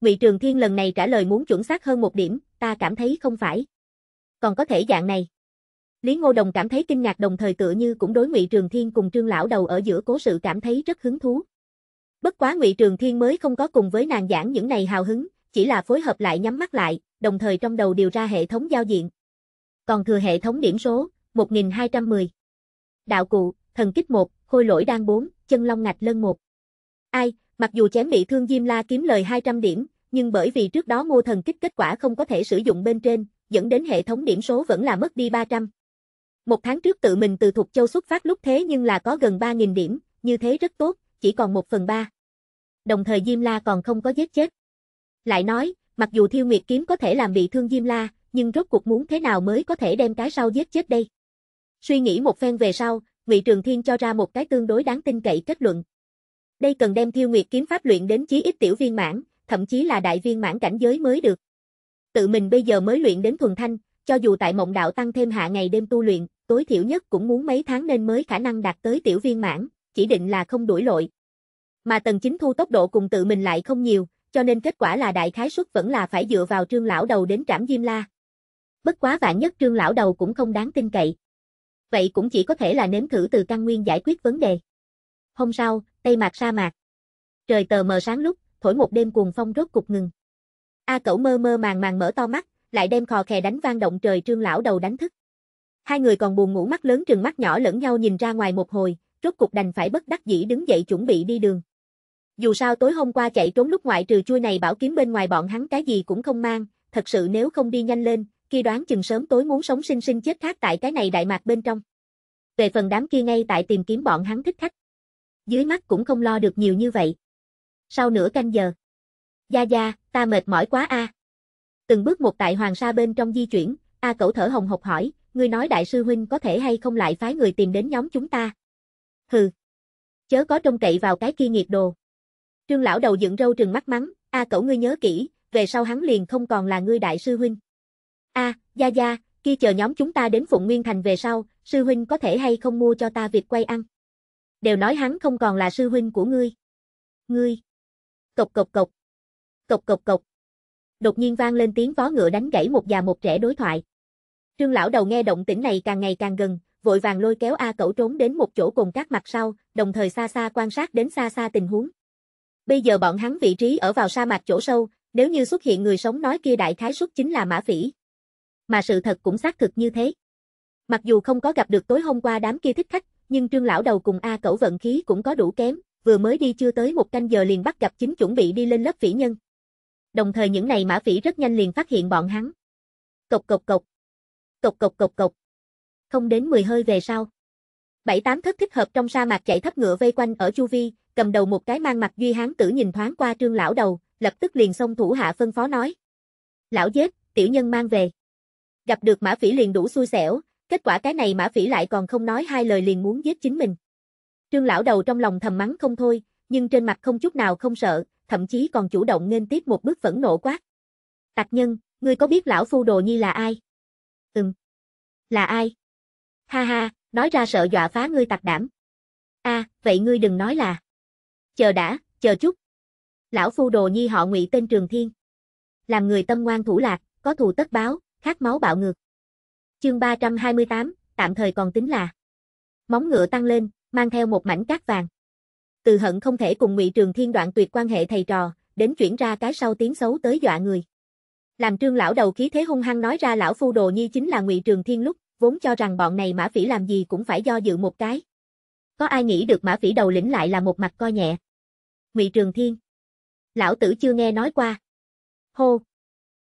Ngụy Trường Thiên lần này trả lời muốn chuẩn xác hơn một điểm, ta cảm thấy không phải. Còn có thể dạng này. Lý Ngô Đồng cảm thấy kinh ngạc đồng thời tựa như cũng đối Ngụy Trường Thiên cùng Trương lão đầu ở giữa cố sự cảm thấy rất hứng thú. Bất quá Ngụy Trường Thiên mới không có cùng với nàng giảng những này hào hứng, chỉ là phối hợp lại nhắm mắt lại, đồng thời trong đầu điều ra hệ thống giao diện. Còn thừa hệ thống điểm số 1210. Đạo cụ, thần kích 1, khôi lỗi đan 4, chân long ngạch lân 1. Ai, mặc dù chém bị thương Diêm La kiếm lời 200 điểm, nhưng bởi vì trước đó Ngô thần kích kết quả không có thể sử dụng bên trên, dẫn đến hệ thống điểm số vẫn là mất đi 300. Một tháng trước tự mình từ Thục Châu xuất phát lúc thế nhưng là có gần 3.000 điểm, như thế rất tốt, chỉ còn 1 phần 3. Đồng thời Diêm La còn không có giết chết. Lại nói, mặc dù Thiêu Nguyệt Kiếm có thể làm bị thương Diêm La, nhưng rốt cuộc muốn thế nào mới có thể đem cái sau giết chết đây? Suy nghĩ một phen về sau, Ngụy Trường Thiên cho ra một cái tương đối đáng tin cậy kết luận. Đây cần đem Thiêu Nguyệt Kiếm pháp luyện đến chí ít tiểu viên mãn, thậm chí là đại viên mãn cảnh giới mới được. Tự mình bây giờ mới luyện đến thuần thanh, cho dù tại mộng đạo tăng thêm hạ ngày đêm tu luyện, tối thiểu nhất cũng muốn mấy tháng nên mới khả năng đạt tới tiểu viên mãn, chỉ định là không đuổi lội. Mà tần chính thu tốc độ cùng tự mình lại không nhiều, cho nên kết quả là đại khái suất vẫn là phải dựa vào trương lão đầu đến trảm diêm la. Bất quá vạn nhất trương lão đầu cũng không đáng tin cậy. Vậy cũng chỉ có thể là nếm thử từ căn nguyên giải quyết vấn đề. Hôm sau, Tây Mạc sa mạc. Trời tờ mờ sáng lúc, thổi một đêm cuồng phong rốt cục ngừng. A cẩu mơ mơ màng màng mở to mắt, lại đem khò khè đánh vang động trời trương lão đầu đánh thức. Hai người còn buồn ngủ mắt lớn trừng mắt nhỏ lẫn nhau nhìn ra ngoài một hồi, rốt cục đành phải bất đắc dĩ đứng dậy chuẩn bị đi đường. Dù sao tối hôm qua chạy trốn lúc ngoại trừ chui này bảo kiếm bên ngoài bọn hắn cái gì cũng không mang, thật sự nếu không đi nhanh lên, kia đoán chừng sớm tối muốn sống sinh sinh chết thác tại cái này đại mạc bên trong. Về phần đám kia ngay tại tìm kiếm bọn hắn thích khách. Dưới mắt cũng không lo được nhiều như vậy. Sau nửa canh giờ. Gia Gia, ta mệt mỏi quá a à từng bước một tại Hoàng Sa bên trong di chuyển, A Cẩu thở hồng hộc hỏi, ngươi nói đại sư huynh có thể hay không lại phái người tìm đến nhóm chúng ta? Hừ, chớ có trông cậy vào cái kia nghiệt đồ. Trương lão đầu dựng râu trừng mắt mắng, A Cẩu ngươi nhớ kỹ, về sau hắn liền không còn là ngươi đại sư huynh. A, gia gia, kia chờ nhóm chúng ta đến Phụng Nguyên Thành về sau, sư huynh có thể hay không mua cho ta vịt quay ăn? Đều nói hắn không còn là sư huynh của ngươi. Ngươi. Cộc cộc cộc. Cộc cộc cộc đột nhiên vang lên tiếng vó ngựa đánh gãy một già một trẻ đối thoại. Trương lão đầu nghe động tĩnh này càng ngày càng gần, vội vàng lôi kéo A Cẩu trốn đến một chỗ cùng các mặt sau, đồng thời xa xa quan sát đến xa xa tình huống. Bây giờ bọn hắn vị trí ở vào sa mạc chỗ sâu, nếu như xuất hiện người sống nói kia đại khái suất chính là Mã Phỉ. Mà sự thật cũng xác thực như thế. Mặc dù không có gặp được tối hôm qua đám kia thích khách, nhưng Trương lão đầu cùng A Cẩu vận khí cũng có đủ kém, vừa mới đi chưa tới một canh giờ liền bắt gặp chính chuẩn bị đi lên lớp phỉ nhân đồng thời những này mã phỉ rất nhanh liền phát hiện bọn hắn. Cộc cộc cộc. Cộc cộc cộc cộc. Không đến 10 hơi về sau. Bảy tám thất thích hợp trong sa mạc chạy thấp ngựa vây quanh ở chu vi, cầm đầu một cái mang mặt duy hán tử nhìn thoáng qua trương lão đầu, lập tức liền xông thủ hạ phân phó nói. Lão giết, tiểu nhân mang về. Gặp được mã phỉ liền đủ xui xẻo, kết quả cái này mã phỉ lại còn không nói hai lời liền muốn giết chính mình. Trương lão đầu trong lòng thầm mắng không thôi, nhưng trên mặt không chút nào không sợ, thậm chí còn chủ động nên tiếp một bước phẫn nộ quát. Tạc nhân, ngươi có biết lão phu đồ nhi là ai? Ừm. Là ai? Ha ha, nói ra sợ dọa phá ngươi tạc đảm. a à, vậy ngươi đừng nói là. Chờ đã, chờ chút. Lão phu đồ nhi họ ngụy tên Trường Thiên. Làm người tâm ngoan thủ lạc, có thù tất báo, khát máu bạo ngược. Chương 328, tạm thời còn tính là. Móng ngựa tăng lên, mang theo một mảnh cát vàng từ hận không thể cùng Ngụy Trường Thiên đoạn tuyệt quan hệ thầy trò, đến chuyển ra cái sau tiếng xấu tới dọa người. Làm Trương lão đầu khí thế hung hăng nói ra lão phu đồ nhi chính là Ngụy Trường Thiên lúc, vốn cho rằng bọn này Mã Phỉ làm gì cũng phải do dự một cái. Có ai nghĩ được Mã Phỉ đầu lĩnh lại là một mặt coi nhẹ. Ngụy Trường Thiên, lão tử chưa nghe nói qua. Hô.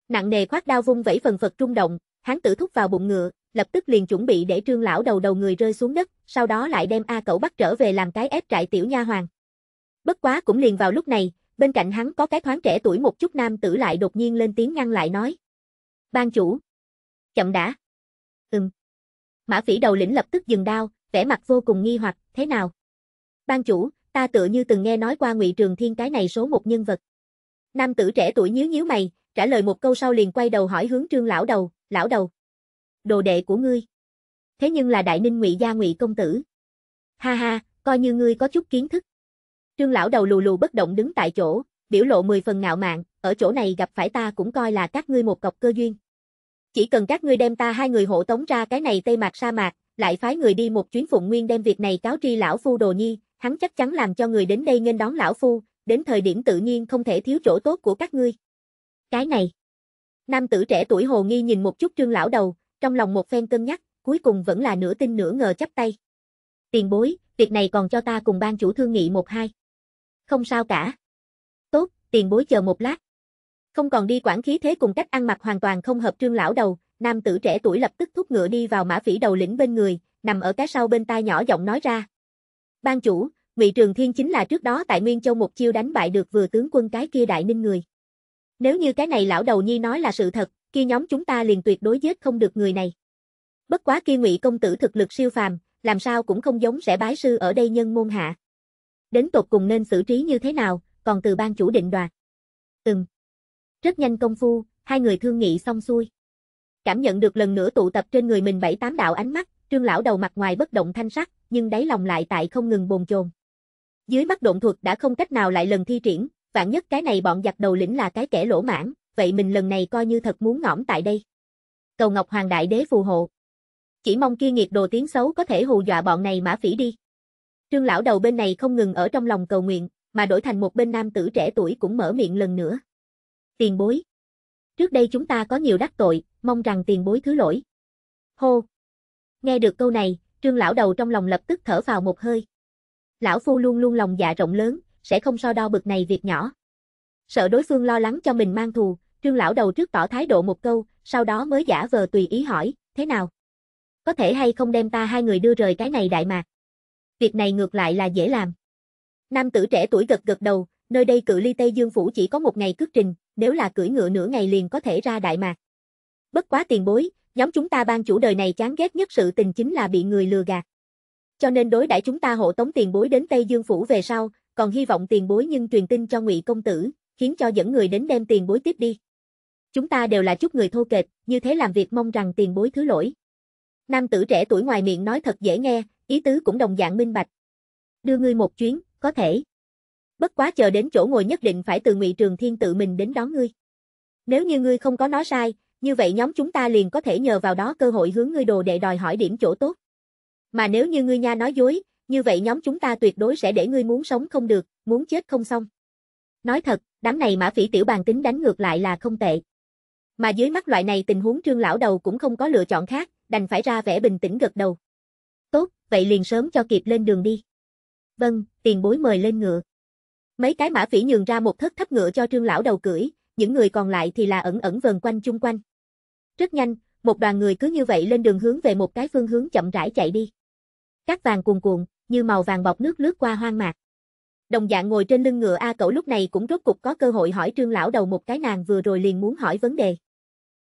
Nặng nề khoát đao vung vẫy phần phật rung động, hắn tử thúc vào bụng ngựa, lập tức liền chuẩn bị để trương lão đầu đầu người rơi xuống đất, sau đó lại đem A cậu bắt trở về làm cái ép trại tiểu nha hoàng. Bất quá cũng liền vào lúc này, bên cạnh hắn có cái thoáng trẻ tuổi một chút nam tử lại đột nhiên lên tiếng ngăn lại nói. Ban chủ. Chậm đã. Ừm. Mã phỉ đầu lĩnh lập tức dừng đao, vẻ mặt vô cùng nghi hoặc, thế nào? Ban chủ, ta tựa như từng nghe nói qua ngụy Trường Thiên cái này số một nhân vật. Nam tử trẻ tuổi nhíu nhíu mày, trả lời một câu sau liền quay đầu hỏi hướng trương lão đầu, lão đầu đồ đệ của ngươi. Thế nhưng là đại ninh ngụy gia ngụy công tử. Ha ha, coi như ngươi có chút kiến thức. Trương lão đầu lù lù bất động đứng tại chỗ, biểu lộ mười phần ngạo mạn, ở chỗ này gặp phải ta cũng coi là các ngươi một cọc cơ duyên. Chỉ cần các ngươi đem ta hai người hộ tống ra cái này tây mạc sa mạc, lại phái người đi một chuyến phụng nguyên đem việc này cáo tri lão phu đồ nhi, hắn chắc chắn làm cho người đến đây nên đón lão phu, đến thời điểm tự nhiên không thể thiếu chỗ tốt của các ngươi. Cái này. Nam tử trẻ tuổi hồ nghi nhìn một chút trương lão đầu, trong lòng một phen cân nhắc, cuối cùng vẫn là nửa tin nửa ngờ chấp tay. Tiền bối, việc này còn cho ta cùng ban chủ thương nghị một hai. Không sao cả. Tốt, tiền bối chờ một lát. Không còn đi quản khí thế cùng cách ăn mặc hoàn toàn không hợp trương lão đầu, nam tử trẻ tuổi lập tức thúc ngựa đi vào mã phỉ đầu lĩnh bên người, nằm ở cái sau bên tai nhỏ giọng nói ra. Ban chủ, Ngụy Trường Thiên chính là trước đó tại Nguyên Châu một chiêu đánh bại được vừa tướng quân cái kia đại ninh người. Nếu như cái này lão đầu nhi nói là sự thật, kia nhóm chúng ta liền tuyệt đối giết không được người này. Bất quá kia Ngụy công tử thực lực siêu phàm, làm sao cũng không giống sẽ bái sư ở đây nhân môn hạ. Đến tột cùng nên xử trí như thế nào, còn từ ban chủ định đoạt. Ừm. Rất nhanh công phu, hai người thương nghị xong xuôi. Cảm nhận được lần nữa tụ tập trên người mình bảy tám đạo ánh mắt, trương lão đầu mặt ngoài bất động thanh sắc, nhưng đáy lòng lại tại không ngừng bồn chồn. Dưới mắt độn thuật đã không cách nào lại lần thi triển, vạn nhất cái này bọn giặc đầu lĩnh là cái kẻ lỗ mãn, vậy mình lần này coi như thật muốn ngõm tại đây. Cầu Ngọc Hoàng Đại Đế phù hộ. Chỉ mong kia nghiệt đồ tiếng xấu có thể hù dọa bọn này mã phỉ đi. Trương lão đầu bên này không ngừng ở trong lòng cầu nguyện, mà đổi thành một bên nam tử trẻ tuổi cũng mở miệng lần nữa. Tiền bối. Trước đây chúng ta có nhiều đắc tội, mong rằng tiền bối thứ lỗi. Hô. Nghe được câu này, trương lão đầu trong lòng lập tức thở vào một hơi. Lão phu luôn luôn lòng dạ rộng lớn, sẽ không so đo bực này việc nhỏ. Sợ đối phương lo lắng cho mình mang thù, Trương lão đầu trước tỏ thái độ một câu, sau đó mới giả vờ tùy ý hỏi, thế nào? Có thể hay không đem ta hai người đưa rời cái này đại mạc? Việc này ngược lại là dễ làm. Nam tử trẻ tuổi gật gật đầu, nơi đây cự ly Tây Dương Phủ chỉ có một ngày cước trình, nếu là cưỡi ngựa nửa ngày liền có thể ra Đại Mạc. Bất quá tiền bối, nhóm chúng ta ban chủ đời này chán ghét nhất sự tình chính là bị người lừa gạt. Cho nên đối đãi chúng ta hộ tống tiền bối đến Tây Dương Phủ về sau, còn hy vọng tiền bối nhưng truyền tin cho ngụy công tử, khiến cho dẫn người đến đem tiền bối tiếp đi. Chúng ta đều là chút người thô kệch, như thế làm việc mong rằng tiền bối thứ lỗi. Nam tử trẻ tuổi ngoài miệng nói thật dễ nghe, ý tứ cũng đồng dạng minh bạch. Đưa ngươi một chuyến, có thể. Bất quá chờ đến chỗ ngồi nhất định phải từ Ngụy Trường Thiên tự mình đến đón ngươi. Nếu như ngươi không có nói sai, như vậy nhóm chúng ta liền có thể nhờ vào đó cơ hội hướng ngươi đồ đệ đòi hỏi điểm chỗ tốt. Mà nếu như ngươi nha nói dối, như vậy nhóm chúng ta tuyệt đối sẽ để ngươi muốn sống không được, muốn chết không xong. Nói thật, đám này mã phỉ tiểu bàn tính đánh ngược lại là không tệ. Mà dưới mắt loại này tình huống trương lão đầu cũng không có lựa chọn khác, đành phải ra vẻ bình tĩnh gật đầu. Tốt, vậy liền sớm cho kịp lên đường đi. Vâng, tiền bối mời lên ngựa. Mấy cái mã phỉ nhường ra một thất thấp ngựa cho trương lão đầu cưỡi, những người còn lại thì là ẩn ẩn vần quanh chung quanh. Rất nhanh, một đoàn người cứ như vậy lên đường hướng về một cái phương hướng chậm rãi chạy đi. Các vàng cuồn cuộn, như màu vàng bọc nước lướt qua hoang mạc. Đồng dạng ngồi trên lưng ngựa A cẩu lúc này cũng rốt cục có cơ hội hỏi trương lão đầu một cái nàng vừa rồi liền muốn hỏi vấn đề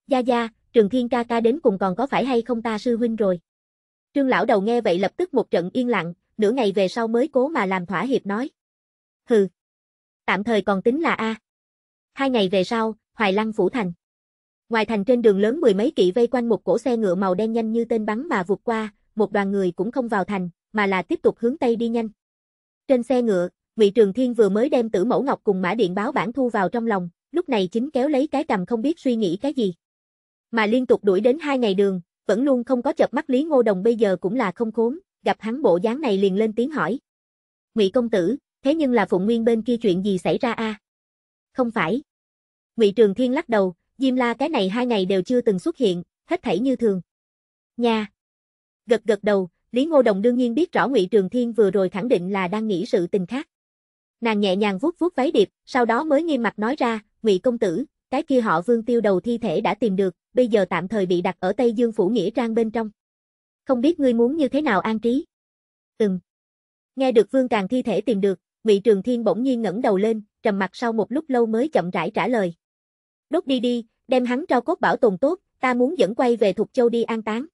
gia gia, trường thiên ca ca đến cùng còn có phải hay không ta sư huynh rồi. Trương lão đầu nghe vậy lập tức một trận yên lặng, nửa ngày về sau mới cố mà làm thỏa hiệp nói. Hừ, tạm thời còn tính là A. Hai ngày về sau, Hoài Lăng Phủ Thành. Ngoài thành trên đường lớn mười mấy kỵ vây quanh một cổ xe ngựa màu đen nhanh như tên bắn mà vụt qua, một đoàn người cũng không vào thành, mà là tiếp tục hướng Tây đi nhanh. Trên xe ngựa, Ngụy Trường Thiên vừa mới đem tử mẫu ngọc cùng mã điện báo bản thu vào trong lòng, lúc này chính kéo lấy cái cầm không biết suy nghĩ cái gì mà liên tục đuổi đến hai ngày đường, vẫn luôn không có chợp mắt Lý Ngô Đồng bây giờ cũng là không khốn, gặp hắn bộ dáng này liền lên tiếng hỏi. Ngụy công tử, thế nhưng là Phụng Nguyên bên kia chuyện gì xảy ra a? Không phải. Ngụy Trường Thiên lắc đầu, Diêm La cái này hai ngày đều chưa từng xuất hiện, hết thảy như thường. Nha. Gật gật đầu, Lý Ngô Đồng đương nhiên biết rõ Ngụy Trường Thiên vừa rồi khẳng định là đang nghĩ sự tình khác. Nàng nhẹ nhàng vuốt vuốt váy điệp, sau đó mới nghiêm mặt nói ra, "Ngụy công tử, cái kia họ Vương Tiêu đầu thi thể đã tìm được, bây giờ tạm thời bị đặt ở Tây Dương Phủ Nghĩa Trang bên trong. Không biết ngươi muốn như thế nào an trí? Ừm. Nghe được Vương Càng thi thể tìm được, Ngụy Trường Thiên bỗng nhiên ngẩng đầu lên, trầm mặt sau một lúc lâu mới chậm rãi trả lời. Đốt đi đi, đem hắn trao cốt bảo tồn tốt, ta muốn dẫn quay về Thục Châu đi an táng.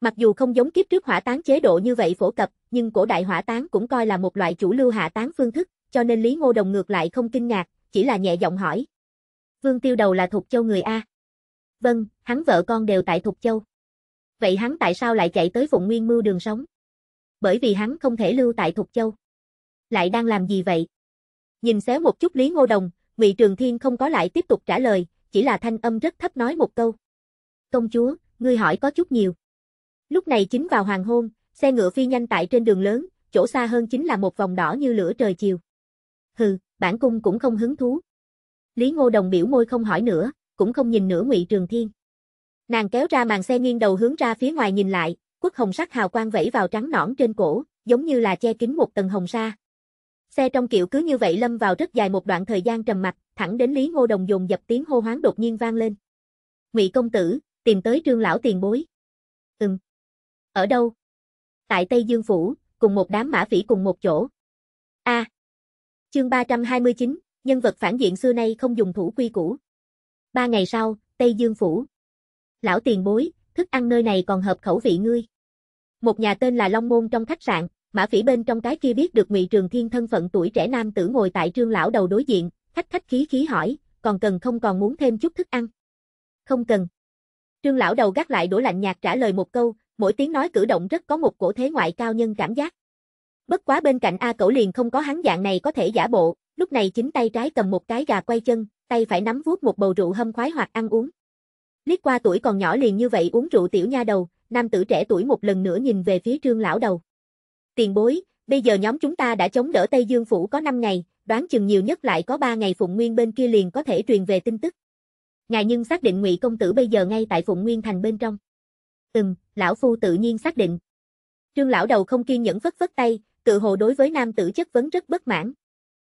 Mặc dù không giống kiếp trước hỏa táng chế độ như vậy phổ cập, nhưng cổ đại hỏa táng cũng coi là một loại chủ lưu hạ táng phương thức, cho nên Lý Ngô Đồng ngược lại không kinh ngạc, chỉ là nhẹ giọng hỏi. Vương Tiêu Đầu là Thục Châu người A. Vâng, hắn vợ con đều tại Thục Châu. Vậy hắn tại sao lại chạy tới Phụng Nguyên mưu đường sống? Bởi vì hắn không thể lưu tại Thục Châu. Lại đang làm gì vậy? Nhìn xéo một chút Lý Ngô Đồng, Ngụy Trường Thiên không có lại tiếp tục trả lời, chỉ là thanh âm rất thấp nói một câu. Công chúa, ngươi hỏi có chút nhiều. Lúc này chính vào hoàng hôn, xe ngựa phi nhanh tại trên đường lớn, chỗ xa hơn chính là một vòng đỏ như lửa trời chiều. Hừ, bản cung cũng không hứng thú. Lý Ngô Đồng biểu môi không hỏi nữa, cũng không nhìn nữa Ngụy Trường Thiên. Nàng kéo ra màn xe nghiêng đầu hướng ra phía ngoài nhìn lại, quốc hồng sắc hào quang vẫy vào trắng nõn trên cổ, giống như là che kín một tầng hồng sa. Xe trong kiệu cứ như vậy lâm vào rất dài một đoạn thời gian trầm mặc, thẳng đến Lý Ngô Đồng dùng dập tiếng hô hoáng đột nhiên vang lên. "Ngụy công tử, tìm tới Trương lão tiền bối." "Ừm." "Ở đâu?" "Tại Tây Dương phủ, cùng một đám mã phỉ cùng một chỗ." "A." À. Chương 329, nhân vật phản diện xưa nay không dùng thủ quy cũ. Ba ngày sau, Tây Dương Phủ. Lão tiền bối, thức ăn nơi này còn hợp khẩu vị ngươi. Một nhà tên là Long Môn trong khách sạn, Mã Phỉ bên trong cái kia biết được Ngụy Trường Thiên thân phận tuổi trẻ nam tử ngồi tại Trương lão đầu đối diện, khách khách khí khí hỏi, còn cần không còn muốn thêm chút thức ăn? Không cần. Trương lão đầu gắt lại đổ lạnh nhạt trả lời một câu, mỗi tiếng nói cử động rất có một cổ thế ngoại cao nhân cảm giác. Bất quá bên cạnh A Cẩu liền không có hắn dạng này có thể giả bộ, Lúc này chính tay trái cầm một cái gà quay chân, tay phải nắm vuốt một bầu rượu hâm khoái hoặc ăn uống. Liếc qua tuổi còn nhỏ liền như vậy uống rượu tiểu nha đầu, nam tử trẻ tuổi một lần nữa nhìn về phía trương lão đầu. Tiền bối, bây giờ nhóm chúng ta đã chống đỡ Tây Dương Phủ có 5 ngày, đoán chừng nhiều nhất lại có 3 ngày Phụng Nguyên bên kia liền có thể truyền về tin tức. Ngài nhưng xác định ngụy công tử bây giờ ngay tại Phụng Nguyên thành bên trong. Ừm, lão phu tự nhiên xác định. Trương lão đầu không kiên nhẫn phất phất tay, tự hồ đối với nam tử chất vấn rất bất mãn,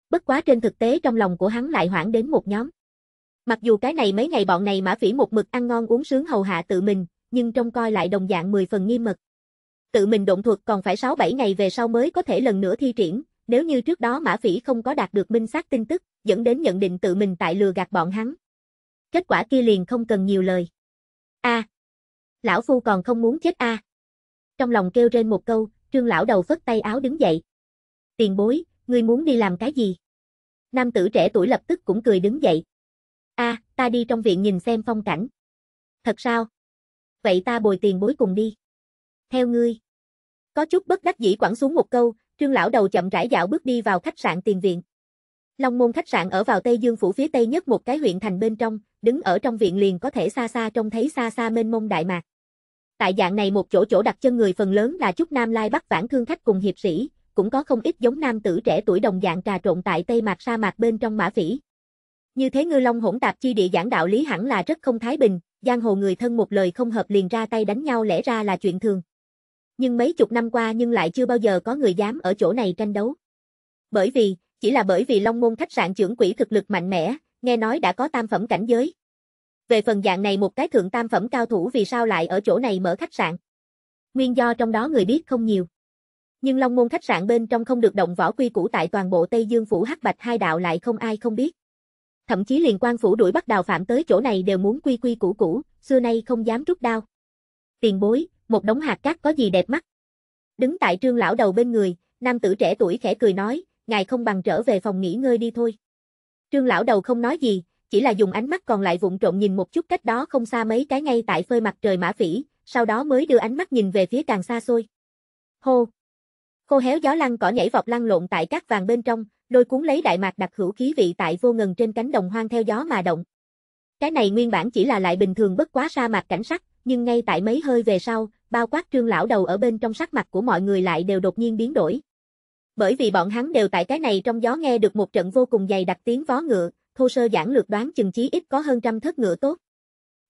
bất quá trên thực tế trong lòng của hắn lại hoảng đến một nhóm. Mặc dù cái này mấy ngày bọn này mã phỉ một mực ăn ngon uống sướng hầu hạ tự mình, nhưng trong coi lại đồng dạng 10 phần nghiêm mật. Tự mình động thuật còn phải 6-7 ngày về sau mới có thể lần nữa thi triển, nếu như trước đó mã phỉ không có đạt được minh xác tin tức, dẫn đến nhận định tự mình tại lừa gạt bọn hắn. Kết quả kia liền không cần nhiều lời. a à, Lão Phu còn không muốn chết a à. Trong lòng kêu trên một câu, trương lão đầu phất tay áo đứng dậy. Tiền bối, ngươi muốn đi làm cái gì? Nam tử trẻ tuổi lập tức cũng cười đứng dậy. A, à, ta đi trong viện nhìn xem phong cảnh. Thật sao? Vậy ta bồi tiền bối cùng đi. Theo ngươi. Có chút bất đắc dĩ quẳng xuống một câu, trương lão đầu chậm rãi dạo bước đi vào khách sạn tiền viện. Long môn khách sạn ở vào Tây Dương phủ phía tây nhất một cái huyện thành bên trong, đứng ở trong viện liền có thể xa xa trông thấy xa xa mênh mông đại mạc. Tại dạng này một chỗ chỗ đặt chân người phần lớn là chút nam lai bắc vãn thương khách cùng hiệp sĩ, cũng có không ít giống nam tử trẻ tuổi đồng dạng trà trộn tại Tây Mạc sa mạc bên trong Mã Phỉ. Như thế ngư long hỗn tạp chi địa giảng đạo lý hẳn là rất không thái bình, giang hồ người thân một lời không hợp liền ra tay đánh nhau lẽ ra là chuyện thường. Nhưng mấy chục năm qua nhưng lại chưa bao giờ có người dám ở chỗ này tranh đấu. Bởi vì, chỉ là bởi vì Long Môn khách sạn trưởng quỹ thực lực mạnh mẽ, nghe nói đã có tam phẩm cảnh giới. Về phần dạng này một cái thượng tam phẩm cao thủ vì sao lại ở chỗ này mở khách sạn. Nguyên do trong đó người biết không nhiều. Nhưng Long Môn khách sạn bên trong không được động võ quy củ tại toàn bộ Tây Dương phủ Hắc Bạch hai đạo lại không ai không biết. Thậm chí liền quan phủ đuổi bắt đào phạm tới chỗ này đều muốn quy quy củ củ, xưa nay không dám rút đao. Tiền bối, một đống hạt cát có gì đẹp mắt. Đứng tại trương lão đầu bên người, nam tử trẻ tuổi khẽ cười nói, ngài không bằng trở về phòng nghỉ ngơi đi thôi. Trương lão đầu không nói gì, chỉ là dùng ánh mắt còn lại vụng trộm nhìn một chút cách đó không xa mấy cái ngay tại phơi mặt trời mã phỉ, sau đó mới đưa ánh mắt nhìn về phía càng xa xôi. Hô, Khô héo gió lăn cỏ nhảy vọt lăn lộn tại các vàng bên trong, lôi cuốn lấy đại mạc đặc hữu khí vị tại vô ngần trên cánh đồng hoang theo gió mà động. Cái này nguyên bản chỉ là lại bình thường bất quá sa mạc cảnh sắc, nhưng ngay tại mấy hơi về sau, bao quát trương lão đầu ở bên trong sắc mặt của mọi người lại đều đột nhiên biến đổi. Bởi vì bọn hắn đều tại cái này trong gió nghe được một trận vô cùng dày đặc tiếng vó ngựa, thô sơ giản lược đoán chừng chí ít có hơn trăm thất ngựa tốt.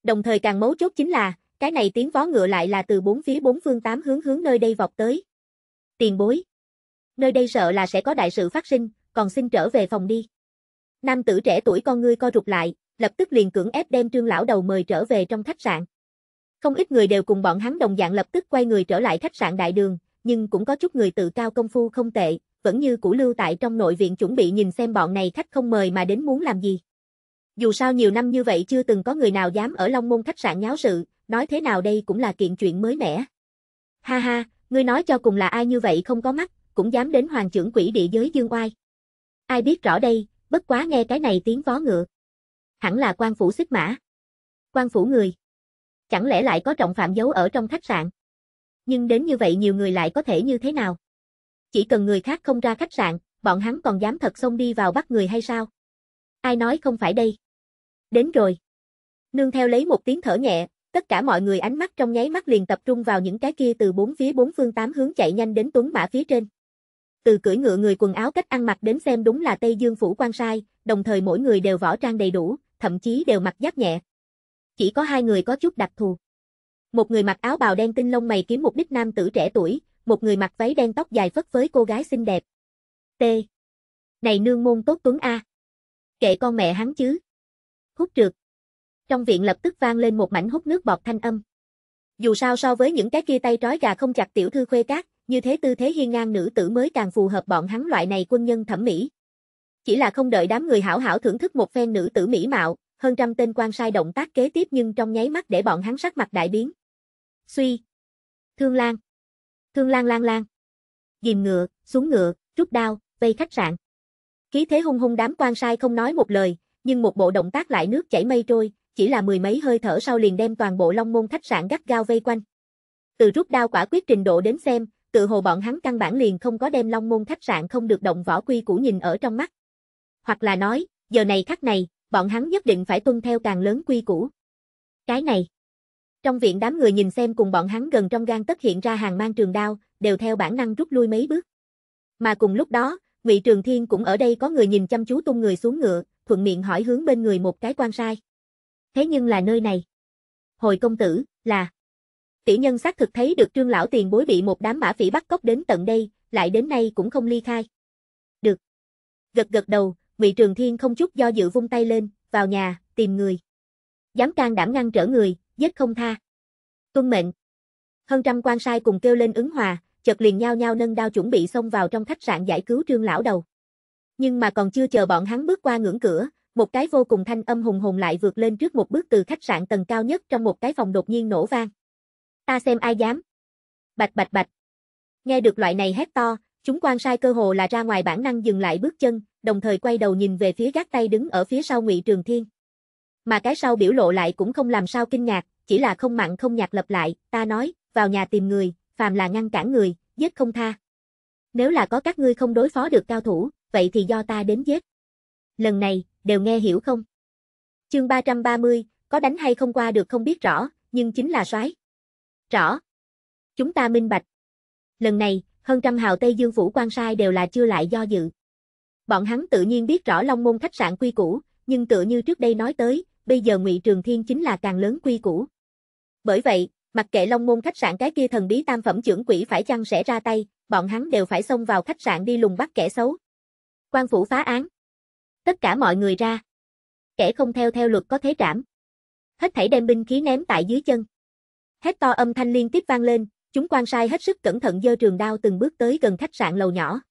Đồng thời càng mấu chốt chính là, cái này tiếng vó ngựa lại là từ bốn phía bốn phương tám hướng hướng nơi đây vọt tới, tiền bối. Nơi đây sợ là sẽ có đại sự phát sinh, còn xin trở về phòng đi. Nam tử trẻ tuổi con ngươi co rụt lại, lập tức liền cưỡng ép đem trương lão đầu mời trở về trong khách sạn. Không ít người đều cùng bọn hắn đồng dạng lập tức quay người trở lại khách sạn đại đường, nhưng cũng có chút người tự cao công phu không tệ, vẫn như cũ lưu tại trong nội viện chuẩn bị nhìn xem bọn này khách không mời mà đến muốn làm gì. Dù sao nhiều năm như vậy chưa từng có người nào dám ở Long Môn khách sạn nháo sự, nói thế nào đây cũng là kiện chuyện mới mẻ. Ha ha, Ngươi nói cho cùng là ai như vậy không có mắt, cũng dám đến hoàng trưởng quỷ địa giới dương oai. Ai biết rõ đây, bất quá nghe cái này tiếng vó ngựa. Hẳn là quan phủ xích mã. Quan phủ người. Chẳng lẽ lại có trọng phạm giấu ở trong khách sạn? Nhưng đến như vậy nhiều người lại có thể như thế nào? Chỉ cần người khác không ra khách sạn, bọn hắn còn dám thật xông đi vào bắt người hay sao? Ai nói không phải đây? Đến rồi. Nương theo lấy một tiếng thở nhẹ, Tất cả mọi người ánh mắt trong nháy mắt liền tập trung vào những cái kia từ bốn phía bốn phương tám hướng chạy nhanh đến tuấn mã phía trên. Từ cưỡi ngựa người quần áo cách ăn mặc đến xem đúng là Tây Dương phủ quan sai, đồng thời mỗi người đều võ trang đầy đủ, thậm chí đều mặc giáp nhẹ. Chỉ có hai người có chút đặc thù. Một người mặc áo bào đen tinh lông mày kiếm một đích nam tử trẻ tuổi, một người mặc váy đen tóc dài phất với cô gái xinh đẹp. T. Này nương môn tốt tuấn A. Kệ con mẹ hắn chứ. Hút trượt trong viện lập tức vang lên một mảnh hút nước bọt thanh âm. Dù sao so với những cái kia tay trói gà không chặt tiểu thư khuê cát, như thế tư thế hiên ngang nữ tử mới càng phù hợp bọn hắn loại này quân nhân thẩm mỹ. Chỉ là không đợi đám người hảo hảo thưởng thức một phen nữ tử mỹ mạo, hơn trăm tên quan sai động tác kế tiếp nhưng trong nháy mắt để bọn hắn sắc mặt đại biến. Suy. Thương Lan. Thương Lan Lan Lan. Dìm ngựa, xuống ngựa, rút đao, vây khách sạn. Khí thế hung hung đám quan sai không nói một lời, nhưng một bộ động tác lại nước chảy mây trôi, chỉ là mười mấy hơi thở sau liền đem toàn bộ Long Môn khách sạn gắt gao vây quanh. Từ rút đao quả quyết trình độ đến xem, tự hồ bọn hắn căn bản liền không có đem Long Môn khách sạn không được động võ quy củ nhìn ở trong mắt. Hoặc là nói, giờ này khắc này, bọn hắn nhất định phải tuân theo càng lớn quy củ. Cái này. Trong viện đám người nhìn xem cùng bọn hắn gần trong gan tất hiện ra hàng mang trường đao, đều theo bản năng rút lui mấy bước. Mà cùng lúc đó, Ngụy Trường Thiên cũng ở đây có người nhìn chăm chú tung người xuống ngựa, thuận miệng hỏi hướng bên người một cái quan sai thế nhưng là nơi này. Hồi công tử, là... Tiểu nhân xác thực thấy được trương lão tiền bối bị một đám mã phỉ bắt cóc đến tận đây, lại đến nay cũng không ly khai. Được. Gật gật đầu, Ngụy Trường Thiên không chút do dự vung tay lên, vào nhà, tìm người. Dám can đảm ngăn trở người, giết không tha. Tuân mệnh. Hơn trăm quan sai cùng kêu lên ứng hòa, chợt liền nhau nhau nâng đao chuẩn bị xông vào trong khách sạn giải cứu trương lão đầu. Nhưng mà còn chưa chờ bọn hắn bước qua ngưỡng cửa, một cái vô cùng thanh âm hùng hồn lại vượt lên trước một bước từ khách sạn tầng cao nhất trong một cái phòng đột nhiên nổ vang. Ta xem ai dám. Bạch bạch bạch. Nghe được loại này hét to, chúng quan sai cơ hồ là ra ngoài bản năng dừng lại bước chân, đồng thời quay đầu nhìn về phía gác tay đứng ở phía sau Ngụy Trường Thiên. Mà cái sau biểu lộ lại cũng không làm sao kinh ngạc, chỉ là không mặn không nhạt lặp lại, ta nói, vào nhà tìm người, phàm là ngăn cản người, giết không tha. Nếu là có các ngươi không đối phó được cao thủ, vậy thì do ta đến giết. Lần này, đều nghe hiểu không? Chương 330, có đánh hay không qua được không biết rõ, nhưng chính là soái. Rõ. Chúng ta minh bạch. Lần này, hơn trăm hào Tây Dương phủ quan sai đều là chưa lại do dự. Bọn hắn tự nhiên biết rõ Long Môn khách sạn quy củ, nhưng tựa như trước đây nói tới, bây giờ Ngụy Trường Thiên chính là càng lớn quy củ. Bởi vậy, mặc kệ Long Môn khách sạn cái kia thần bí tam phẩm trưởng quỷ phải chăng sẽ ra tay, bọn hắn đều phải xông vào khách sạn đi lùng bắt kẻ xấu. Quan phủ phá án tất cả mọi người ra. Kẻ không theo theo luật có thế trảm. Hết thảy đem binh khí ném tại dưới chân. hết to âm thanh liên tiếp vang lên, chúng quan sai hết sức cẩn thận dơ trường đao từng bước tới gần khách sạn lầu nhỏ.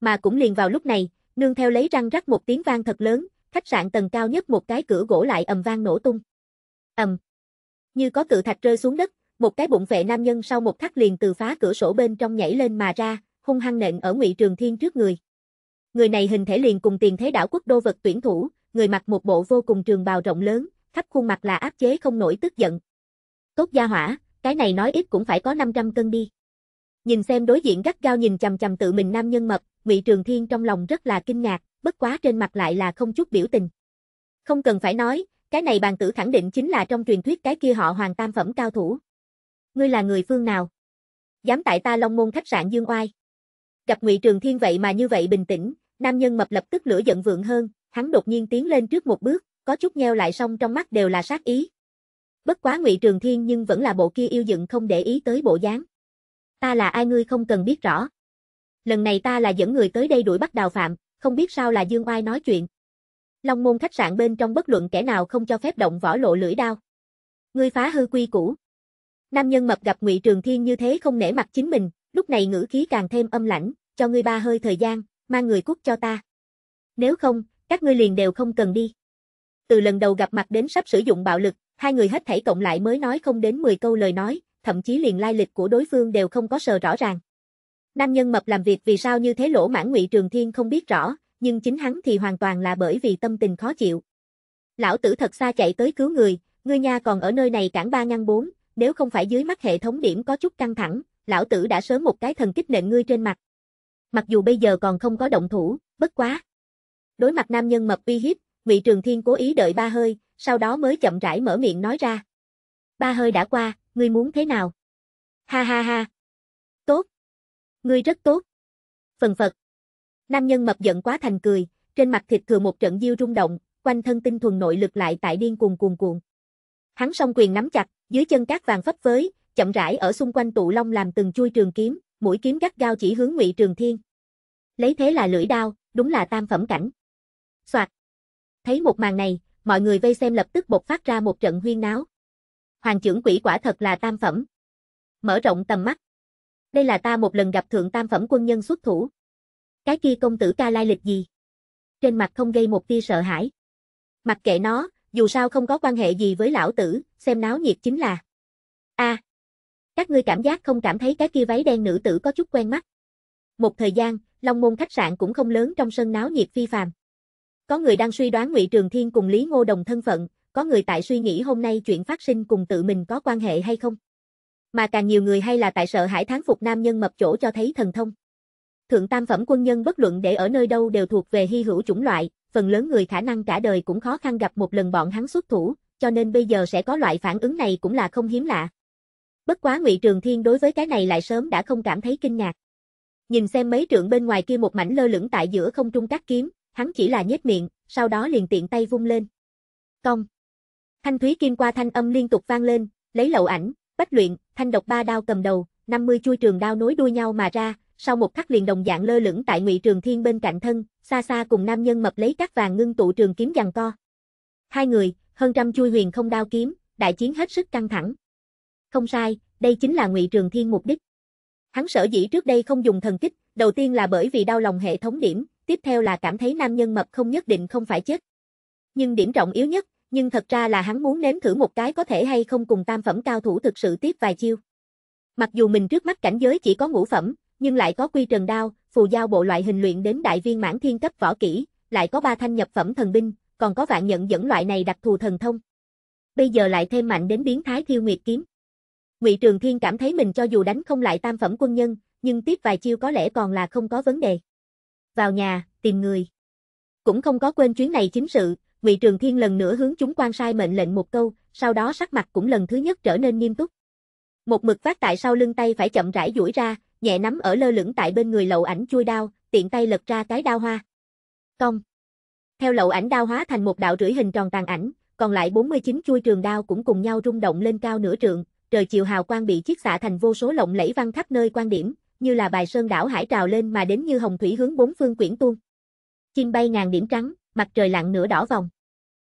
Mà cũng liền vào lúc này, nương theo lấy răng rắc một tiếng vang thật lớn, khách sạn tầng cao nhất một cái cửa gỗ lại ầm vang nổ tung. Ầm. Như có cự thạch rơi xuống đất, một cái bụng vệ nam nhân sau một khắc liền từ phá cửa sổ bên trong nhảy lên mà ra, hung hăng nện ở Ngụy Trường Thiên trước người. Người này hình thể liền cùng tiền thế đảo quốc đô vật tuyển thủ, người mặc một bộ vô cùng trường bào rộng lớn, khắp khuôn mặt là áp chế không nổi tức giận. Tốt gia hỏa, cái này nói ít cũng phải có 500 cân đi. Nhìn xem đối diện gắt gao nhìn chằm chằm tự mình nam nhân mập, Ngụy Trường Thiên trong lòng rất là kinh ngạc, bất quá trên mặt lại là không chút biểu tình. Không cần phải nói, cái này bàn tử khẳng định chính là trong truyền thuyết cái kia họ Hoàng Tam phẩm cao thủ. Ngươi là người phương nào? Dám tại ta Long Môn khách sạn Dương Oai. Gặp Ngụy Trường Thiên vậy mà như vậy bình tĩnh, nam nhân mập lập tức lửa giận vượng hơn, hắn đột nhiên tiến lên trước một bước, có chút nheo lại song trong mắt đều là sát ý. Bất quá Ngụy Trường Thiên nhưng vẫn là bộ kia yêu dựng không để ý tới bộ dáng. Ta là ai ngươi không cần biết rõ. Lần này ta là dẫn người tới đây đuổi bắt đào phạm, không biết sao là Dương Oai nói chuyện. Long môn khách sạn bên trong bất luận kẻ nào không cho phép động võ lộ lưỡi đao. Ngươi phá hư quy củ. Nam nhân mập gặp Ngụy Trường Thiên như thế không nể mặt chính mình, lúc này ngữ khí càng thêm âm lãnh, cho ngươi ba hơi thời gian, mang người cút cho ta. Nếu không, các ngươi liền đều không cần đi. Từ lần đầu gặp mặt đến sắp sử dụng bạo lực, hai người hết thảy cộng lại mới nói không đến 10 câu lời nói, thậm chí liền lai lịch của đối phương đều không có sờ rõ ràng. Nam nhân mập làm việc vì sao như thế lỗ mãn ngụy Trường Thiên không biết rõ, nhưng chính hắn thì hoàn toàn là bởi vì tâm tình khó chịu. Lão tử thật xa chạy tới cứu người, ngươi nha còn ở nơi này cản ba ngăn bốn, nếu không phải dưới mắt hệ thống điểm có chút căng thẳng, lão tử đã sớm một cái thần kích nện ngươi trên mặt mặc dù bây giờ còn không có động thủ, bất quá. Đối mặt nam nhân mập uy hiếp, Ngụy Trường Thiên cố ý đợi ba hơi, sau đó mới chậm rãi mở miệng nói ra. Ba hơi đã qua, ngươi muốn thế nào? Ha ha ha. Tốt. Ngươi rất tốt. Phần phật. Nam nhân mập giận quá thành cười, trên mặt thịt thừa một trận diêu rung động, quanh thân tinh thuần nội lực lại tại điên cuồng cuồng cuồng. Hắn song quyền nắm chặt, dưới chân cát vàng phấp phới, chậm rãi ở xung quanh tụ long làm từng chui trường kiếm, mũi kiếm gắt gao chỉ hướng Ngụy Trường Thiên. Lấy thế là lưỡi đao, đúng là tam phẩm cảnh. Soạt. Thấy một màn này, mọi người vây xem lập tức bộc phát ra một trận huyên náo. Hoàng trưởng quỷ quả thật là tam phẩm. Mở rộng tầm mắt. Đây là ta một lần gặp thượng tam phẩm quân nhân xuất thủ. Cái kia công tử ca lai lịch gì? Trên mặt không gây một tia sợ hãi. Mặc kệ nó, dù sao không có quan hệ gì với lão tử, xem náo nhiệt chính là. A. À, các ngươi cảm giác không cảm thấy cái kia váy đen nữ tử có chút quen mắt. Một thời gian, Long Môn khách sạn cũng không lớn trong sân náo nhiệt phi phàm. Có người đang suy đoán Ngụy Trường Thiên cùng Lý Ngô Đồng thân phận, có người tại suy nghĩ hôm nay chuyện phát sinh cùng tự mình có quan hệ hay không. Mà càng nhiều người hay là tại sợ hải tháng phục nam nhân mập chỗ cho thấy thần thông. Thượng tam phẩm quân nhân bất luận để ở nơi đâu đều thuộc về hy hữu chủng loại, phần lớn người khả năng cả đời cũng khó khăn gặp một lần bọn hắn xuất thủ, cho nên bây giờ sẽ có loại phản ứng này cũng là không hiếm lạ. Bất quá Ngụy Trường Thiên đối với cái này lại sớm đã không cảm thấy kinh ngạc. Nhìn xem mấy trượng bên ngoài kia một mảnh lơ lửng tại giữa không trung cắt kiếm, hắn chỉ là nhếch miệng, sau đó liền tiện tay vung lên. công Thanh thúy kim qua thanh âm liên tục vang lên, lấy lậu ảnh, bách luyện, thanh độc ba đao cầm đầu, 50 chui trường đao nối đuôi nhau mà ra, sau một khắc liền đồng dạng lơ lửng tại Ngụy Trường Thiên bên cạnh thân, xa xa cùng nam nhân mập lấy các vàng ngưng tụ trường kiếm giằng co. Hai người, hơn trăm chui huyền không đao kiếm, đại chiến hết sức căng thẳng. Không sai, đây chính là Ngụy Trường Thiên mục đích. Hắn sở dĩ trước đây không dùng thần kích, đầu tiên là bởi vì đau lòng hệ thống điểm, tiếp theo là cảm thấy nam nhân mập không nhất định không phải chết. Nhưng điểm trọng yếu nhất, nhưng thật ra là hắn muốn nếm thử một cái có thể hay không cùng tam phẩm cao thủ thực sự tiếp vài chiêu. Mặc dù mình trước mắt cảnh giới chỉ có ngũ phẩm, nhưng lại có quy trần đao, phù giao bộ loại hình luyện đến đại viên mãn thiên cấp võ kỹ, lại có ba thanh nhập phẩm thần binh, còn có vạn nhận dẫn loại này đặc thù thần thông. Bây giờ lại thêm mạnh đến biến thái thiêu nguyệt kiếm. Ngụy Trường Thiên cảm thấy mình cho dù đánh không lại tam phẩm quân nhân, nhưng tiếp vài chiêu có lẽ còn là không có vấn đề. Vào nhà, tìm người. Cũng không có quên chuyến này chính sự, Ngụy Trường Thiên lần nữa hướng chúng quan sai mệnh lệnh một câu, sau đó sắc mặt cũng lần thứ nhất trở nên nghiêm túc. Một mực vác tại sau lưng tay phải chậm rãi duỗi ra, nhẹ nắm ở lơ lửng tại bên người lậu ảnh chui đao, tiện tay lật ra cái đao hoa. công. Theo lậu ảnh đao hóa thành một đạo rưỡi hình tròn tàn ảnh, còn lại 49 chui trường đao cũng cùng nhau rung động lên cao nửa trượng, trời chiều hào quang bị chiết xạ thành vô số lộng lẫy văng khắp nơi quan điểm, như là bài sơn đảo hải trào lên mà đến như hồng thủy hướng bốn phương quyển tuôn. Chim bay ngàn điểm trắng, mặt trời lặng nửa đỏ vòng.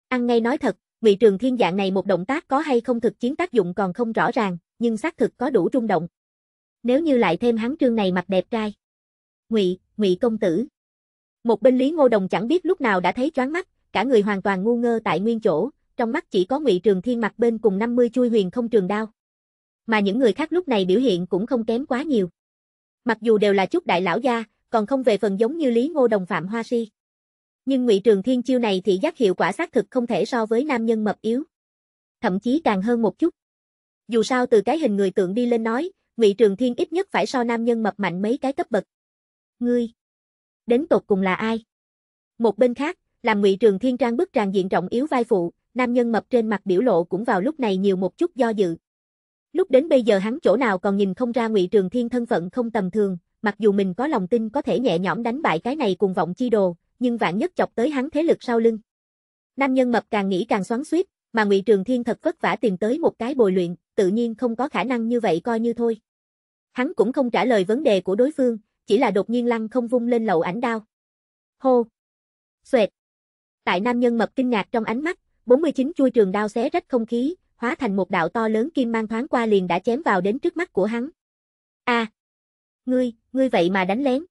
Ăn ngay nói thật, Ngụy Trường Thiên dạng này một động tác có hay không thực chiến tác dụng còn không rõ ràng, nhưng xác thực có đủ rung động. Nếu như lại thêm hắn trương này mặt đẹp trai. Ngụy, Ngụy công tử. Một bên Lý Ngô Đồng chẳng biết lúc nào đã thấy choáng mắt, cả người hoàn toàn ngu ngơ tại nguyên chỗ, trong mắt chỉ có Ngụy Trường Thiên mặt bên cùng 50 chui huyền không trường đao mà những người khác lúc này biểu hiện cũng không kém quá nhiều. Mặc dù đều là chút đại lão gia, còn không về phần giống như Lý Ngô Đồng Phạm Hoa Si. Nhưng Ngụy Trường Thiên chiêu này thì giác hiệu quả xác thực không thể so với nam nhân mập yếu. Thậm chí càng hơn một chút. Dù sao từ cái hình người tượng đi lên nói, Ngụy Trường Thiên ít nhất phải so nam nhân mập mạnh mấy cái cấp bậc. Ngươi, đến tột cùng là ai? Một bên khác, làm Ngụy Trường Thiên trang bức tràn diện trọng yếu vai phụ, nam nhân mập trên mặt biểu lộ cũng vào lúc này nhiều một chút do dự. Lúc đến bây giờ hắn chỗ nào còn nhìn không ra Ngụy Trường Thiên thân phận không tầm thường, mặc dù mình có lòng tin có thể nhẹ nhõm đánh bại cái này cùng vọng chi đồ, nhưng vạn nhất chọc tới hắn thế lực sau lưng. Nam nhân mập càng nghĩ càng xoắn xuýt, mà Ngụy Trường Thiên thật vất vả tìm tới một cái bồi luyện, tự nhiên không có khả năng như vậy coi như thôi. Hắn cũng không trả lời vấn đề của đối phương, chỉ là đột nhiên lăng không vung lên lậu ảnh đao. Hô! Xoẹt! Tại nam nhân mập kinh ngạc trong ánh mắt, 49 chui trường đao xé rách không khí, hóa thành một đạo to lớn kim mang thoáng qua liền đã chém vào đến trước mắt của hắn. A, à, ngươi, ngươi vậy mà đánh lén.